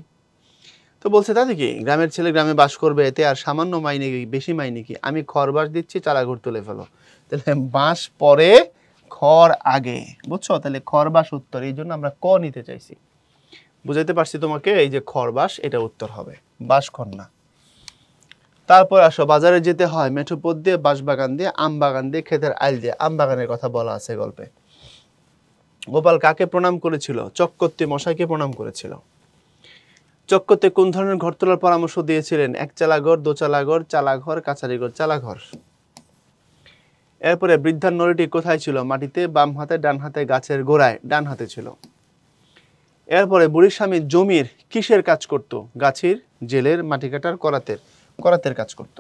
তো বলছে তাতে কি গ্রামের ছেলে গ্রামে বাস করবে এতে আর সামান্য মাইনে কি বেশি মাইনে কি আমি খর বাস দিচ্ছি চালাঘর তুলে ফেলো তাহলে বাঁশ পরে খর আগে বুঝছো তাহলে খরবাস উত্তর এই জন্য আমরা ক নিতে চাইছি বুঝাইতে পারছি তোমাকে এই যে খরবাস এটা উত্তর হবে বাস না তারপর আসো বাজারে যেতে হয় মেঠোপথ দিয়ে বাঁশবাগান দিয়ে আম বাগান দিয়ে ক্ষেতের আইল দিয়ে আম বাগানের কথা বলা আছে গল্পে গোপাল কাকে প্রণাম করেছিল চক্কর্তি মশাইকে প্রণাম করেছিল চক্কতে কোন ধরনের ঘর তোলার পরামর্শ দিয়েছিলেন একচালা ঘর দোচালা ঘর চালাঘর কাছারি ঘর চালাঘর এরপরে বৃদ্ধার নরীটি কোথায় ছিল মাটিতে বাম হাতে ডান হাতে গাছের গোড়ায় ডান হাতে ছিল এরপরে বুড়ির স্বামী জমির কিসের কাজ করত গাছের জেলের মাটি কাটার করাতের করাতের কাজ করত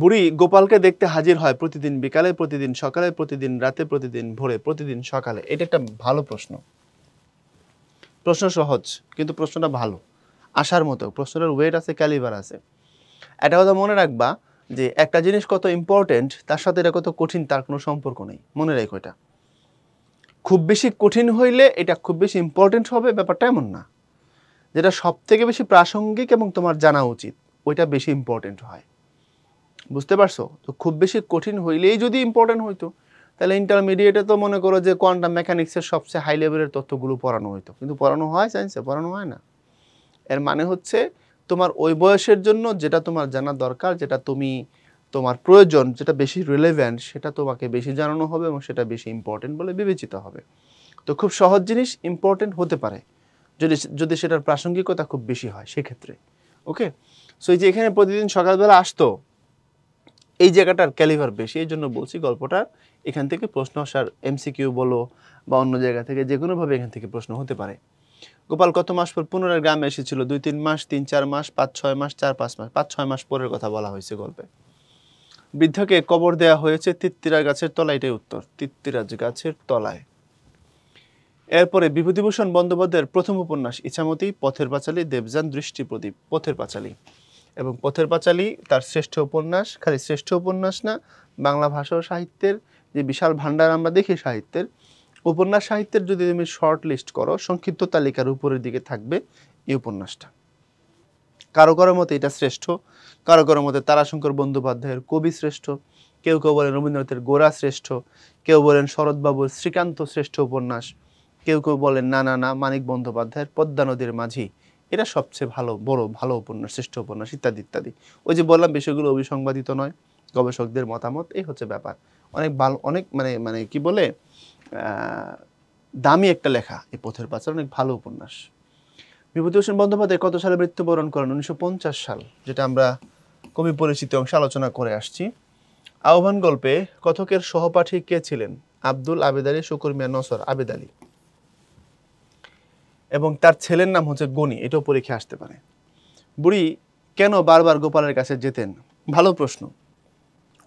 বুড়ি গোপালকে দেখতে হাজির হয় প্রতিদিন বিকালে প্রতিদিন সকালে প্রতিদিন রাতে প্রতিদিন ভোরে প্রতিদিন সকালে এটা একটা ভালো প্রশ্ন প্রশ্ন সহজ কিন্তু প্রশ্নটা ভালো আসার মতো প্রশ্নটার ওয়েট আছে ক্যালিবার আছে একটা কথা মনে রাখবা যে একটা জিনিস কত ইম্পর্টেন্ট তার সাথে এটা কত কঠিন তার কোনো সম্পর্ক নেই মনে রাখো এটা খুব বেশি কঠিন হইলে এটা খুব বেশি ইম্পর্টেন্ট হবে ব্যাপারটা এমন না যেটা সব থেকে বেশি প্রাসঙ্গিক এবং তোমার জানা উচিত ওইটা বেশি ইম্পর্টেন্ট হয় বুঝতে পারছো তো খুব বেশি কঠিন হইলেই যদি ইম্পর্টেন্ট হইতো তাহলে ইন্টারমিডিয়েটে তো মনে করো যে কোয়ান্টাম মেকানিক্সের সবচেয়ে হাই লেভেলের তথ্যগুলো পড়ানো হইতো কিন্তু পড়ানো হয় সায়েন্সে পড়ানো হয় না এর মানে হচ্ছে তোমার ওই বয়সের জন্য যেটা তোমার জানা দরকার যেটা তুমি তোমার প্রয়োজন যেটা বেশি রিলেভেন্ট সেটা তোমাকে বেশি জানানো হবে এবং সেটা বেশি ইম্পর্টেন্ট বলে বিবেচিত হবে তো খুব সহজ জিনিস ইম্পর্টেন্ট হতে পারে যদি যদি সেটার প্রাসঙ্গিকতা খুব বেশি হয় সেক্ষেত্রে ওকে সো এই যে এখানে প্রতিদিন সকালবেলা আসতো এই জায়গাটার ক্যালিভার বেশি এই জন্য বলছি গল্পটার এখান থেকে প্রশ্ন আসার এমসিকিউ বলো বা অন্য জায়গা থেকে যে কোনোভাবে এখান থেকে প্রশ্ন হতে পারে গোপাল কত মাস পর পুনরায় গ্রামে এসেছিল দুই তিন মাস তিন চার মাস পাঁচ ছয় মাস চার পাঁচ মাস পাঁচ ছয় মাস পরের কথা বলা হয়েছে গল্পে বৃদ্ধাকে কবর দেয়া হয়েছে তিত্তিরা গাছের তলায় এটাই উত্তর তিত্তিরাজ গাছের তলায় এরপরে বিভূতিভূষণ বন্দ্যোপাধ্যায়ের প্রথম উপন্যাস ইছামতি পথের পাঁচালী দেবযান দৃষ্টি প্রদীপ পথের পাঁচালী এবং পথের পাঁচালী তার শ্রেষ্ঠ উপন্যাস খালি শ্রেষ্ঠ উপন্যাস না বাংলা ভাষা ও সাহিত্যের যে বিশাল ভাণ্ডার আমরা দেখি সাহিত্যের উপন্যাস সাহিত্যের যদি তুমি শর্ট লিস্ট করো সংক্ষিপ্ত তালিকার উপরের দিকে থাকবে এই উপন্যাসটা কারো কারো মতে এটা শ্রেষ্ঠ কারো কারো মতে তারাশঙ্কর বন্দ্যোপাধ্যায়ের কবি শ্রেষ্ঠ কেউ কেউ বলেন রবীন্দ্রনাথের গোরা শ্রেষ্ঠ কেউ বলেন শরৎবাবুর শ্রীকান্ত শ্রেষ্ঠ উপন্যাস কেউ কেউ বলেন না না না মানিক বন্দ্যোপাধ্যায়ের পদ্মা নদীর মাঝি এটা সবচেয়ে ভালো বড় ভালো উপন্যাস শ্রেষ্ঠ উপন্যাস ইত্যাদি ইত্যাদি ওই যে বললাম বিষয়গুলো অভিসংবাদিত নয় গবেষকদের মতামত এই হচ্ছে ব্যাপার অনেক ভালো অনেক মানে মানে কি বলে দামি একটা লেখা এই পথের পাচার অনেক ভালো উপন্যাস বিভূতিভূষণ বন্দ্যোপাধ্যায় কত সালে মৃত্যুবরণ করেন উনিশশো সাল যেটা আমরা কবি পরিচিত অংশে আলোচনা করে আসছি আহ্বান গল্পে কথকের সহপাঠী কে ছিলেন আব্দুল আবেদারী শুকুর মিয়া নসর আবেদ আলী এবং তার ছেলের নাম হচ্ছে গনি এটাও পরীক্ষা আসতে পারে বুড়ি কেন বারবার গোপালের কাছে যেতেন ভালো প্রশ্ন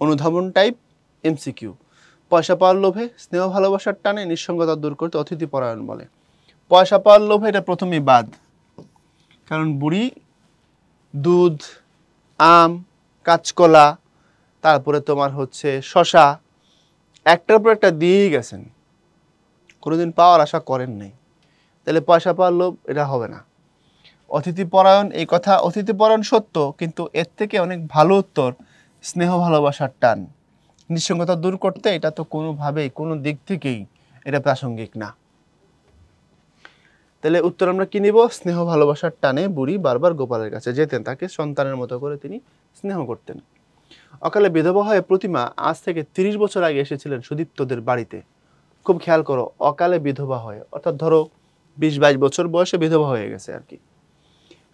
অনুধাবন টাইপ এমসিকিউ পয়সা পাওয়ার লোভে স্নেহ ভালোবাসার টানে নিঃসঙ্গতা দূর করতে অতিথি পরায়ণ বলে পয়সা পাওয়ার লোভে এটা প্রথমেই বাদ কারণ বুড়ি দুধ আম কাঁচকলা তারপরে তোমার হচ্ছে শশা একটার পর একটা দিয়েই গেছেন কোনোদিন পাওয়ার আশা করেন নাই তাহলে পয়সা পাওয়ার লোভ এটা হবে না অতিথিপরায়ণ এই কথা অতিথিপরায়ণ সত্য কিন্তু এর থেকে অনেক ভালো উত্তর স্নেহ ভালোবাসার টান নিঃসঙ্গতা দূর করতে এটা তো কোনোভাবেই কোনো দিক থেকেই এটা প্রাসঙ্গিক না তাহলে উত্তর আমরা কি নিব স্নেহ ভালোবাসার টানে বুড়ি বারবার গোপালের কাছে যেতেন তাকে সন্তানের মতো করে তিনি স্নেহ করতেন অকালে বিধবা হয়ে প্রতিমা আজ থেকে ৩০ বছর আগে এসেছিলেন সুদীপ্তদের বাড়িতে খুব খেয়াল করো অকালে বিধবা হয়ে অর্থাৎ ধরো বিশ বাইশ বছর বয়সে বিধবা হয়ে গেছে আর কি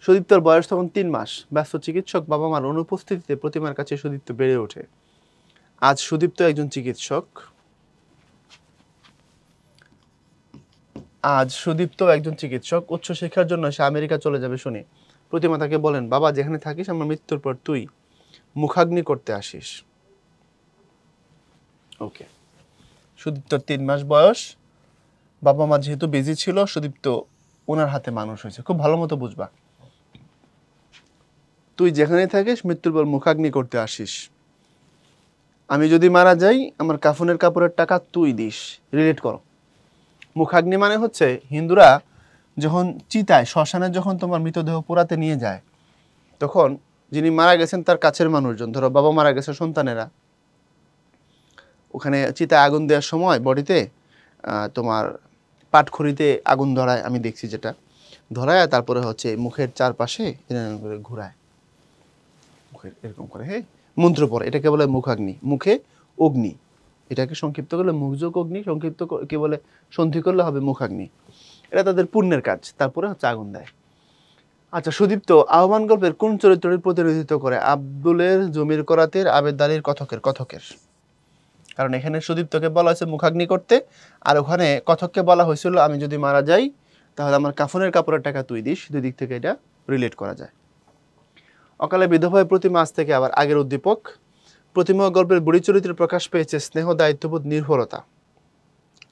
সুদীপ্তর বয়স তখন তিন মাস ব্যস্ত চিকিৎসক বাবা মার অনুপস্থিতিতে প্রতিমার কাছে সুদীপ্ত বেড়ে ওঠে আজ সুদীপ্ত একজন চিকিৎসক আজ সুদীপ্ত একজন চিকিৎসক উচ্চ শিক্ষার জন্য সে আমেরিকা চলে যাবে শুনে প্রতিমা তাকে বলেন বাবা যেখানে থাকিস আমার মৃত্যুর পর তুই মুখাগ্নি করতে আসিস ওকে সুদীপ্তর তিন মাস বয়স বাবা মা যেহেতু বিজি ছিল সুদীপ্ত ওনার হাতে মানুষ হয়েছে খুব ভালো মতো বুঝবা তুই যেখানে থাকিস মৃত্যুর পর মুখাগ্নি করতে আসিস আমি যদি মারা যাই আমার কাফনের কাপড়ের টাকা তুই দিস রিলেট করো মুখাগ্নি মানে হচ্ছে হিন্দুরা যখন চিতায় শ্মশানে যখন তোমার মৃতদেহ পোড়াতে নিয়ে যায় তখন যিনি মারা গেছেন তার কাছের মানুষজন ধরো বাবা মারা গেছে সন্তানেরা ওখানে চিতায় আগুন দেওয়ার সময় বডিতে তোমার পাটখড়িতে আগুন ধরায় আমি দেখছি যেটা ধরায় তারপরে হচ্ছে মুখের চারপাশে ঘুরায় মুখের এরকম করে হ্যাঁ পড়ে এটাকে বলে মুখাগ্নি মুখে অগ্নি এটাকে সংক্ষিপ্ত করলে মুখযোগ অগ্নি সংক্ষিপ্ত কে বলে সন্ধি করলে হবে মুখাগ্নি এটা তাদের পুণ্যের কাজ তারপরে হচ্ছে আগুন দেয় আচ্ছা সুদীপ্ত আহ্বান গল্পের কোন চরিত্রটির প্রতিনিধিত্ব করে আব্দুলের জমির করাতের আবেদারির কথকের কথকের কারণ এখানে সুদীপ্তকে বলা হয়েছে মুখাগ্নি করতে আর ওখানে কথককে বলা হয়েছিল আমি যদি মারা যাই তাহলে আমার কাফনের কাপড়ের টাকা তুই দিস দুই দিক থেকে এটা রিলেট করা যায় অকালে বিধবায় প্রতি মাস থেকে আবার আগের উদ্দীপক প্রতিমা গল্পের বুড়ি চরিত্রে প্রকাশ পেয়েছে স্নেহ দায়িত্ববোধ নির্ভরতা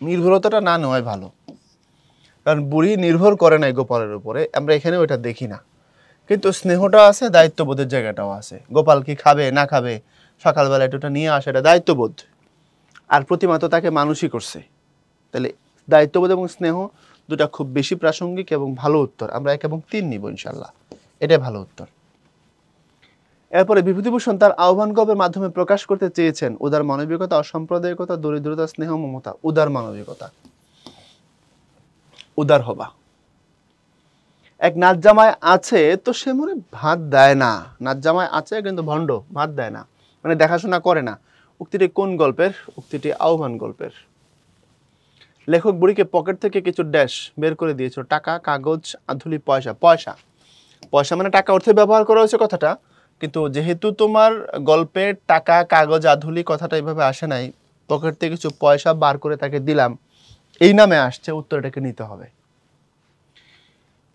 নির্ভরতাটা না নেওয়াই ভালো কারণ বুড়ি নির্ভর করে না গোপালের উপরে আমরা এখানেও এটা দেখি না কিন্তু স্নেহটা আছে দায়িত্ববোধের জায়গাটাও আছে গোপাল কি খাবে না খাবে সকালবেলা এটা নিয়ে আসে এটা দায়িত্ববোধ আর প্রতিমা তো তাকে মানুষই করছে তাহলে দায়িত্ববোধ এবং স্নেহ দুটা খুব বেশি প্রাসঙ্গিক এবং ভালো উত্তর আমরা এক এবং তিন নিব ইনশাল্লাহ এটাই ভালো উত্তর এরপরে বিভূতিভূষণ তার আহ্বান গল্পের মাধ্যমে প্রকাশ করতে চেয়েছেন উদার মানবিকতা অসাম্প্রদায়িকতা দরিদ্রতা স্নেহ মমতা উদার মানবিকতা উদার হবা এক নাচ জামায় আছে তো সে মনে ভাত দেয় না নাচ জামায় আছে কিন্তু ভণ্ড ভাত দেয় না মানে দেখাশোনা করে না উক্তিটি কোন গল্পের উক্তিটি আহ্বান গল্পের লেখক বুড়িকে পকেট থেকে কিছু ড্যাশ বের করে দিয়েছ টাকা কাগজ আধুলি পয়সা পয়সা পয়সা মানে টাকা অর্থে ব্যবহার করা হয়েছে কথাটা কিন্তু যেহেতু তোমার গল্পের টাকা কাগজ আধুলি কথাটা এইভাবে আসে নাই পকেট থেকে কিছু পয়সা বার করে তাকে দিলাম এই নামে আসছে উত্তরটাকে নিতে হবে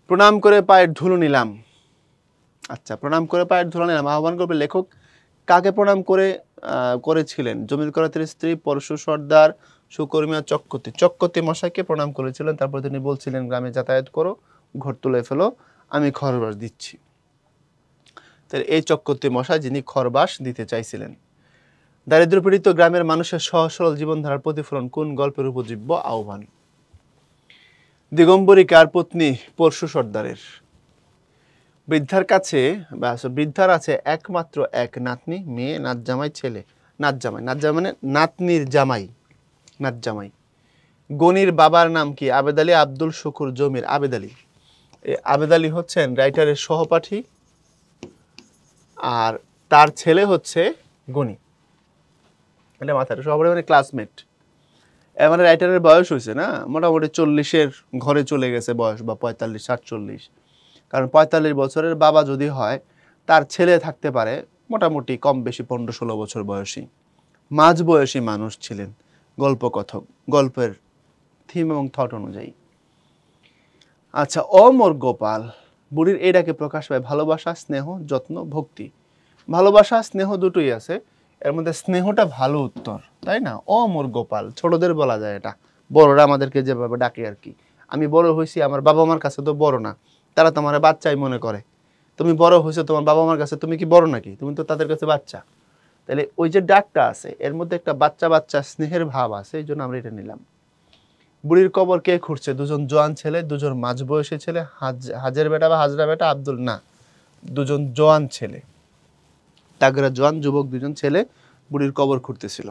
প্রণাম করে পায়ের ধুলো নিলাম আচ্ছা প্রণাম করে পায়ের ধুলো নিলাম আহ্বান করবে লেখক কাকে প্রণাম করে করেছিলেন জমির করাতের স্ত্রী পরশু সর্দার সুকর্মিয়া চক্কতি চক্কতি মশাইকে প্রণাম করেছিলেন তারপর তিনি বলছিলেন গ্রামে যাতায়াত করো ঘর তুলে ফেলো আমি খরবার দিচ্ছি তার এই চক্রবর্তী মশা যিনি খরবাস দিতে চাইছিলেন পীড়িত গ্রামের মানুষের সহ সরল জীবনধারার প্রতিফলন কোন গল্পের উপজীব্য আহ্বান দিগম্বরী কার পত্নী পরশু সর্দারের বৃদ্ধার কাছে বৃদ্ধার আছে একমাত্র এক নাতনি মেয়ে নাত জামাই ছেলে নাত জামাই নাত জামাই মানে নাতনির জামাই নাত জামাই গনির বাবার নাম কি আবেদ আলী আব্দুল শুকুর জমির আবেদ আলী এই আবেদ আলী হচ্ছেন রাইটারের সহপাঠী আর তার ছেলে হচ্ছে গণি এটা মাথায় সবার মানে ক্লাসমেট মানে রাইটারের বয়স হয়েছে না মোটামুটি চল্লিশের ঘরে চলে গেছে বয়স বা পঁয়তাল্লিশ সাতচল্লিশ কারণ পঁয়তাল্লিশ বছরের বাবা যদি হয় তার ছেলে থাকতে পারে মোটামুটি কম বেশি পনেরো ষোলো বছর বয়সী মাঝ বয়সী মানুষ ছিলেন গল্পকথক গল্পের থিম এবং থট অনুযায়ী আচ্ছা অমর গোপাল বুড়ির এই ডাকে প্রকাশ পায় ভালোবাসা স্নেহ যত্ন ভক্তি ভালোবাসা স্নেহ দুটোই আছে এর মধ্যে স্নেহটা ভালো উত্তর তাই না ও মোর গোপাল ছোটদের বলা যায় এটা বড়রা আমাদেরকে যেভাবে ডাকে আর কি আমি বড় হয়েছি আমার বাবা মার কাছে তো বড় না তারা তোমার বাচ্চাই মনে করে তুমি বড় হয়েছো তোমার বাবা মার কাছে তুমি কি বড় নাকি তুমি তো তাদের কাছে বাচ্চা তাহলে ওই যে ডাকটা আছে এর মধ্যে একটা বাচ্চা বাচ্চা স্নেহের ভাব আছে এই জন্য আমরা এটা নিলাম বুড়ির কবর কে খুঁড়ছে দুজন জোয়ান ছেলে দুজন মাঝ বয়সী ছেলে হাজের বেটা বা হাজরা বেটা আব্দুল না দুজন জোয়ান ছেলে তাগরা জোয়ান যুবক দুজন ছেলে বুড়ির কবর খুঁড়তেছিল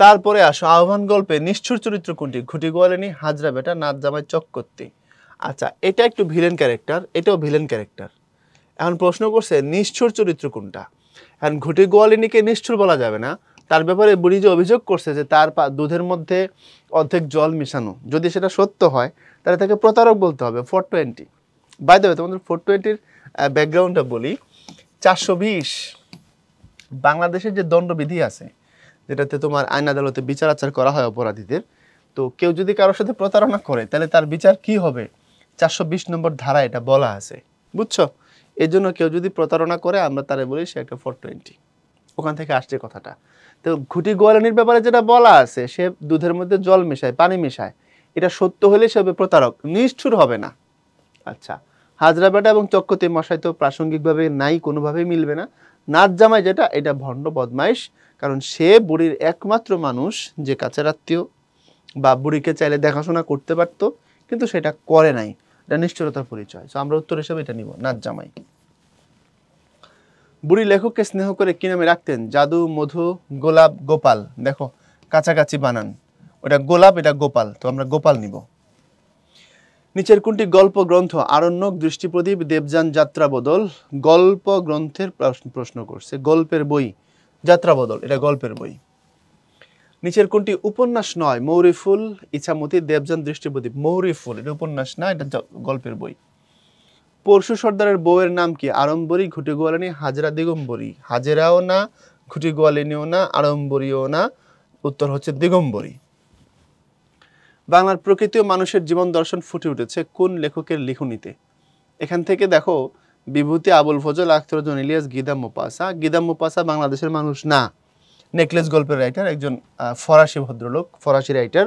তারপরে আসো আহ্বান গল্পে নিষ্ঠুর চরিত্র কোনটি ঘুটি গোয়ালেনি হাজরা বেটা নাচ জামাই করতে আচ্ছা এটা একটু ভিলেন ক্যারেক্টার এটাও ভিলেন ক্যারেক্টার এখন প্রশ্ন করছে নিষ্ঠুর চরিত্র কোনটা এখন ঘুটি গোয়ালিনীকে নিষ্ঠুর বলা যাবে না তার ব্যাপারে বুড়ি যে অভিযোগ করছে যে তার দুধের মধ্যে অর্ধেক জল মিশানো যদি সেটা সত্য হয় তাহলে তাকে প্রতারক বলতে হবে ফোর টোয়েন্টি বাই দেবে তোমাদের ফোর টোয়েন্টির ব্যাকগ্রাউন্ডটা বলি চারশো বিশ বাংলাদেশের যে দণ্ডবিধি আছে যেটাতে তোমার আইন আদালতে বিচার আচার করা হয় অপরাধীদের তো কেউ যদি কারোর সাথে প্রতারণা করে তাহলে তার বিচার কি হবে চারশো বিশ নম্বর ধারা এটা বলা আছে বুঝছো এর জন্য কেউ যদি প্রতারণা করে আমরা তারে বলি সে একটা ফোর টোয়েন্টি ওখান থেকে আসছে কথাটা তো ঘুটি গোয়ালানির ব্যাপারে যেটা বলা আছে সে দুধের মধ্যে জল মেশায় পানি মেশায় এটা সত্য হলে সে হবে প্রতারক নিষ্ঠুর হবে না আচ্ছা হাজরা বেটা এবং চক্কতে মশাই তো প্রাসঙ্গিকভাবে নাই কোনোভাবেই মিলবে না নাচ জামাই যেটা এটা ভণ্ড বদমাইশ কারণ সে বুড়ির একমাত্র মানুষ যে কাছের আত্মীয় বা বুড়িকে চাইলে দেখাশোনা করতে পারতো কিন্তু সেটা করে নাই এটা নিশ্চয়তার পরিচয় তো আমরা উত্তর হিসাবে এটা নিব নাচ জামাই বুড়ি লেখককে স্নেহ করে কী নামে রাখতেন জাদু মধু গোলাপ গোপাল দেখো কাছাকাছি বানান ওটা গোলাপ এটা গোপাল তো আমরা গোপাল নিব নিচের কোনটি গল্প গ্রন্থ আরণ্যক দৃষ্টিপ্রদীপ দেবযান যাত্রাবদল গল্প গ্রন্থের প্রশ্ন করছে গল্পের বই যাত্রাবদল এটা গল্পের বই নিচের কোনটি উপন্যাস নয় মৌরিফুল ইছামতি দেবযান দৃষ্টিপ্রদীপ মৌরিফুল এটা উপন্যাস না এটা গল্পের বই পরশু সর্দারের বউয়ের নাম কি আড়ম্বরী ঘুটে গোয়ালিনী হাজরা দিগম্বরী হাজেরাও না ঘুটি গোয়ালিনীও না আড়ম্বরীও না উত্তর হচ্ছে দিগম্বরী বাংলার প্রকৃতি ও মানুষের জীবন দর্শন ফুটে উঠেছে কোন লেখকের লিখনিতে এখান থেকে দেখো বিভূতি আবুল ফজল আখতরজন ইলিয়াস গিদাম মোপাসা গিদাম মোপাসা বাংলাদেশের মানুষ না নেকলেস গল্পের রাইটার একজন ফরাসি ভদ্রলোক ফরাসি রাইটার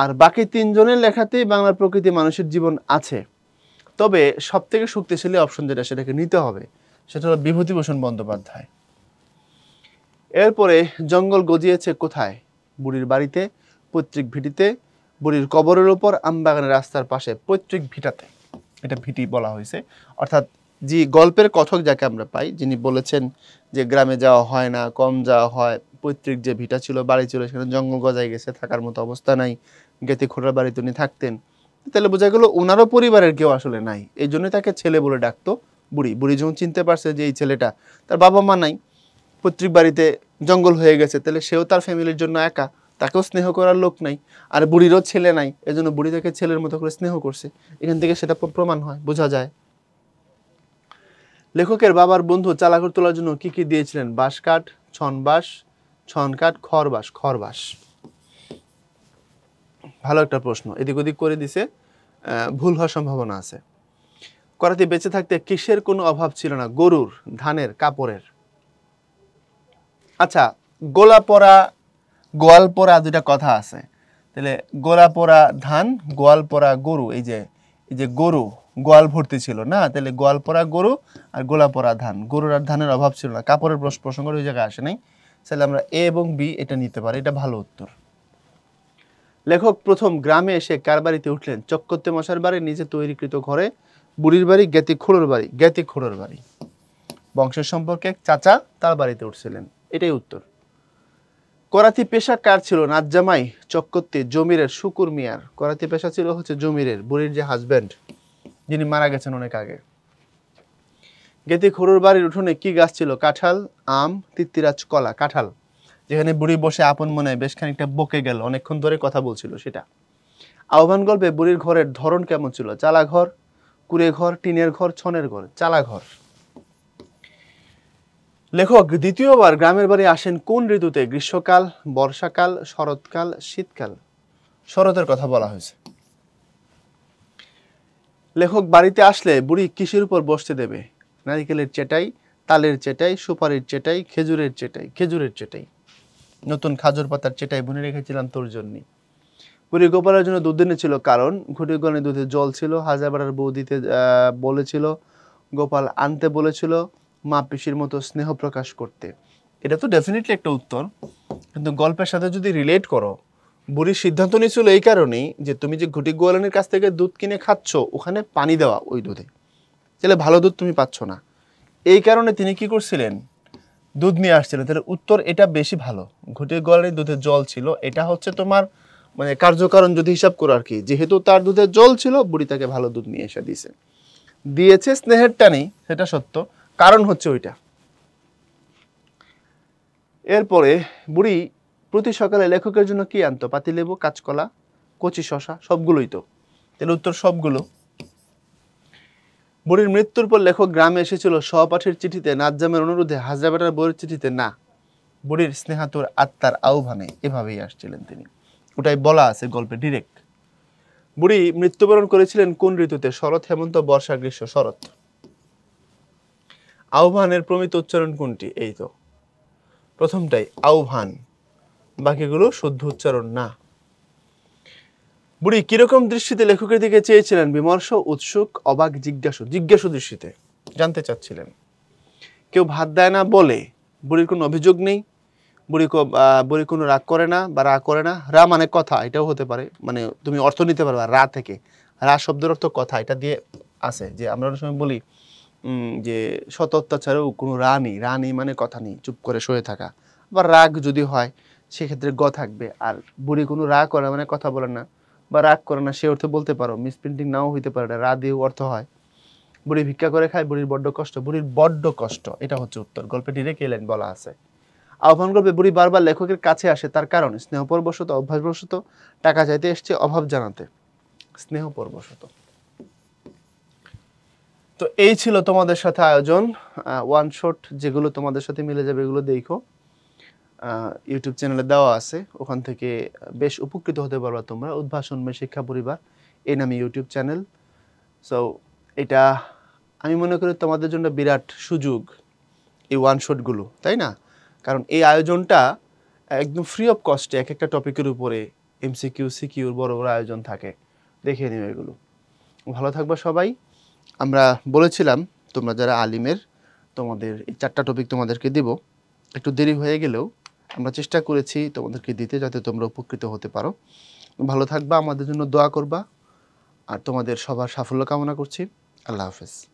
আর বাকি তিনজনের লেখাতেই বাংলার প্রকৃতি মানুষের জীবন আছে তবে সবথেকে শক্তিশালী অপশন যেটা সেটাকে নিতে হবে সেটা হলো বিভূতিভূষণ বন্দ্যোপাধ্যায় এরপরে জঙ্গল গজিয়েছে কোথায় বুড়ির বাড়িতে পৈতৃক ভিটিতে বুড়ির কবরের ওপর আমবাগানের রাস্তার পাশে পৈতৃক ভিটাতে এটা ভিটি বলা হয়েছে অর্থাৎ যে গল্পের কথক যাকে আমরা পাই যিনি বলেছেন যে গ্রামে যাওয়া হয় না কম যাওয়া হয় পৈতৃক যে ভিটা ছিল বাড়ি ছিল সেখানে জঙ্গল গজায় গেছে থাকার মতো অবস্থা নাই গেতে খোঁড়ার বাড়িতে উনি থাকতেন তাহলে বোঝা গেল ওনারও পরিবারের কেউ আসলে নাই এই জন্যই তাকে ছেলে বলে ডাকতো বুড়ি বুড়ি যখন চিনতে পারছে যে এই ছেলেটা তার বাবা মা নাই পৈতৃক বাড়িতে জঙ্গল হয়ে গেছে তাহলে সেও তার ফ্যামিলির জন্য একা তাকেও স্নেহ করার লোক নাই আর বুড়িরও ছেলে নাই এজন্য বুড়ি তাকে ছেলের মতো করে স্নেহ করছে এখান থেকে সেটা প্রমাণ হয় বোঝা যায় লেখকের বাবার বন্ধু চালাকর তোলার জন্য কি কি দিয়েছিলেন বাঁশ কাঠ ছন বাঁশ ছন কাঠ খড় বাঁশ ভালো একটা প্রশ্ন এদিক ওদিক করে দিছে ভুল হওয়ার সম্ভাবনা আছে করাতে বেঁচে থাকতে কিসের কোনো অভাব ছিল না গরুর ধানের কাপড়ের আচ্ছা গোলা পরা গোয়াল পরা দুটা কথা আছে তাহলে গোলা পরা ধান গোয়াল পরা গরু এই যে এই যে গরু গোয়াল ভর্তি ছিল না তাহলে গোয়াল পরা গরু আর গোলা পরা ধান গরুর আর ধানের অভাব ছিল না কাপড়ের প্রসঙ্গ ওই জায়গায় আসে নাই তাহলে আমরা এ এবং বি এটা নিতে পারি এটা ভালো উত্তর লেখক প্রথম গ্রামে এসে কার বাড়িতে উঠলেন চক্করতে মশার বাড়ি নিজে তৈরিকৃত ঘরে বুড়ির বাড়ি জ্ঞাতি খোড়োর বাড়ি জ্ঞাতি খোড়োর বাড়ি বংশের সম্পর্কে চাচা তার বাড়িতে উঠছিলেন এটাই উত্তর করাতি পেশা কার ছিল নাজ্জামাই চক্করতে জমিরের শুকুর মিয়ার করাতি পেশা ছিল হচ্ছে জমিরের বুড়ির যে হাজব্যান্ড যিনি মারা গেছেন অনেক আগে গেতি খুরুর বাড়ির উঠোনে কি গাছ ছিল কাঁঠাল আম তিত্তিরাজ কলা কাঁঠাল যেখানে বুড়ি বসে আপন মনে বেশ খানিকটা বকে গেল অনেকক্ষণ ধরে কথা বলছিল সেটা আহ্বান গল্পে বুড়ির ঘরের ধরন কেমন ছিল চালা ঘর কুড়ে ঘর টিনের ঘর ছনের ঘর চালা ঘর লেখক দ্বিতীয়বার গ্রামের বাড়ি আসেন কোন ঋতুতে গ্রীষ্মকাল বর্ষাকাল শরৎকাল শীতকাল শরতের কথা বলা হয়েছে লেখক বাড়িতে আসলে বুড়ি কিসের উপর বসতে দেবে নারিকেলের চেটাই তালের চেটাই সুপারির চেটাই খেজুরের চেটাই খেজুরের চেটাই নতুন খাজুর পাতার চেটাই বুনে রেখেছিলাম তোর জন্যে বুড়ি গোপালের জন্য দুধ ছিল কারণ ঘুটি ঘুটিগণে দুধে জল ছিল হাজার বাড়ার বউ দিতে বলেছিল গোপাল আনতে বলেছিল মা পিসির মতো স্নেহ প্রকাশ করতে এটা তো ডেফিনেটলি একটা উত্তর কিন্তু গল্পের সাথে যদি রিলেট করো বুড়ির সিদ্ধান্ত নিয়েছিল এই কারণেই যে তুমি যে ঘুটি গোয়ালানির কাছ থেকে দুধ কিনে খাচ্ছ ওখানে পানি দেওয়া ওই দুধে তাহলে ভালো দুধ তুমি পাচ্ছ না এই কারণে তিনি কি করছিলেন দুধ নিয়ে আসছিলেন তাহলে উত্তর এটা বেশি ভালো ঘটির গলায় দুধে জল ছিল এটা হচ্ছে তোমার মানে কার্যকারণ যদি হিসাব করো আর কি যেহেতু তার দুধে জল ছিল বুড়ি তাকে ভালো দুধ নিয়ে এসে দিয়েছে দিয়েছে স্নেহের টানেই সেটা সত্য কারণ হচ্ছে ওইটা এরপরে বুড়ি প্রতি সকালে লেখকের জন্য কি আনতো পাতিলেবু কাঁচকলা কচি শশা সবগুলোই তো তাহলে উত্তর সবগুলো বুড়ির মৃত্যুর পর লেখক গ্রামে এসেছিল সহপাঠের চিঠিতে নাজ্জামের অনুরোধে হাজরাবেটার বইয়ের চিঠিতে না বুড়ির স্নেহাতুর আত্মার আহ্বানে এভাবেই আসছিলেন তিনি ওটাই বলা আছে গল্পে ডিরেক্ট বুড়ি মৃত্যুবরণ করেছিলেন কোন ঋতুতে শরৎ হেমন্ত বর্ষা গ্রীষ্ম শরৎ আহ্বানের প্রমিত উচ্চারণ কোনটি এই তো প্রথমটাই আহ্বান বাকিগুলো শুদ্ধ উচ্চারণ না বুড়ি কিরকম দৃষ্টিতে লেখকের দিকে চেয়েছিলেন বিমর্ষ উৎসুক অবাক জিজ্ঞাসু জিজ্ঞাসু দৃষ্টিতে জানতে চাচ্ছিলেন কেউ ভাত দেয় না বলে বুড়ির কোনো অভিযোগ নেই বুড়ি বুড়ি কোনো রাগ করে না বা রা করে না রা মানে কথা এটাও হতে পারে মানে তুমি অর্থ নিতে পারবে রা থেকে রা শব্দের অর্থ কথা এটা দিয়ে আসে যে আমরা অনেক সময় বলি যে সত অত্যাচারেও কোনো রা নেই রা নেই মানে কথা নেই চুপ করে শুয়ে থাকা বা রাগ যদি হয় সেক্ষেত্রে গ থাকবে আর বুড়ি কোনো রা করে মানে কথা বলে না বা রাগ করে না সে অর্থ বলতে পারো মিসপ্রিন্টিং নাও হইতে পারে রাধেও অর্থ হয় বুড়ি ভিক্ষা করে খায় বুড়ির বড্ড কষ্ট বুড়ির বড্ড কষ্ট এটা হচ্ছে উত্তর গল্পে ডিরেক্ট লাইন বলা আছে আহ্বান গল্পে বুড়ি বারবার লেখকের কাছে আসে তার কারণ স্নেহপরবশত অভ্যাসবশত টাকা চাইতে এসছে অভাব জানাতে স্নেহপরবশত তো এই ছিল তোমাদের সাথে আয়োজন ওয়ান শট যেগুলো তোমাদের সাথে মিলে যাবে এগুলো দেখো ইউটিউব চ্যানেলে দেওয়া আছে ওখান থেকে বেশ উপকৃত হতে পারবা তোমরা উদ্ভাসন শিক্ষা পরিবার এই নামে ইউটিউব চ্যানেল সো এটা আমি মনে করি তোমাদের জন্য বিরাট সুযোগ এই ওয়ান শটগুলো তাই না কারণ এই আয়োজনটা একদম ফ্রি অফ কস্টে এক একটা টপিকের উপরে এমসিকিউ সিকিউর বড় বড় আয়োজন থাকে দেখে নিও এগুলো ভালো থাকবা সবাই আমরা বলেছিলাম তোমরা যারা আলিমের তোমাদের এই চারটা টপিক তোমাদেরকে দেব একটু দেরি হয়ে গেলেও আমরা চেষ্টা করেছি তোমাদেরকে দিতে যাতে তোমরা উপকৃত হতে পারো ভালো থাকবা আমাদের জন্য দোয়া করবা আর তোমাদের সবার সাফল্য কামনা করছি আল্লাহ হাফেজ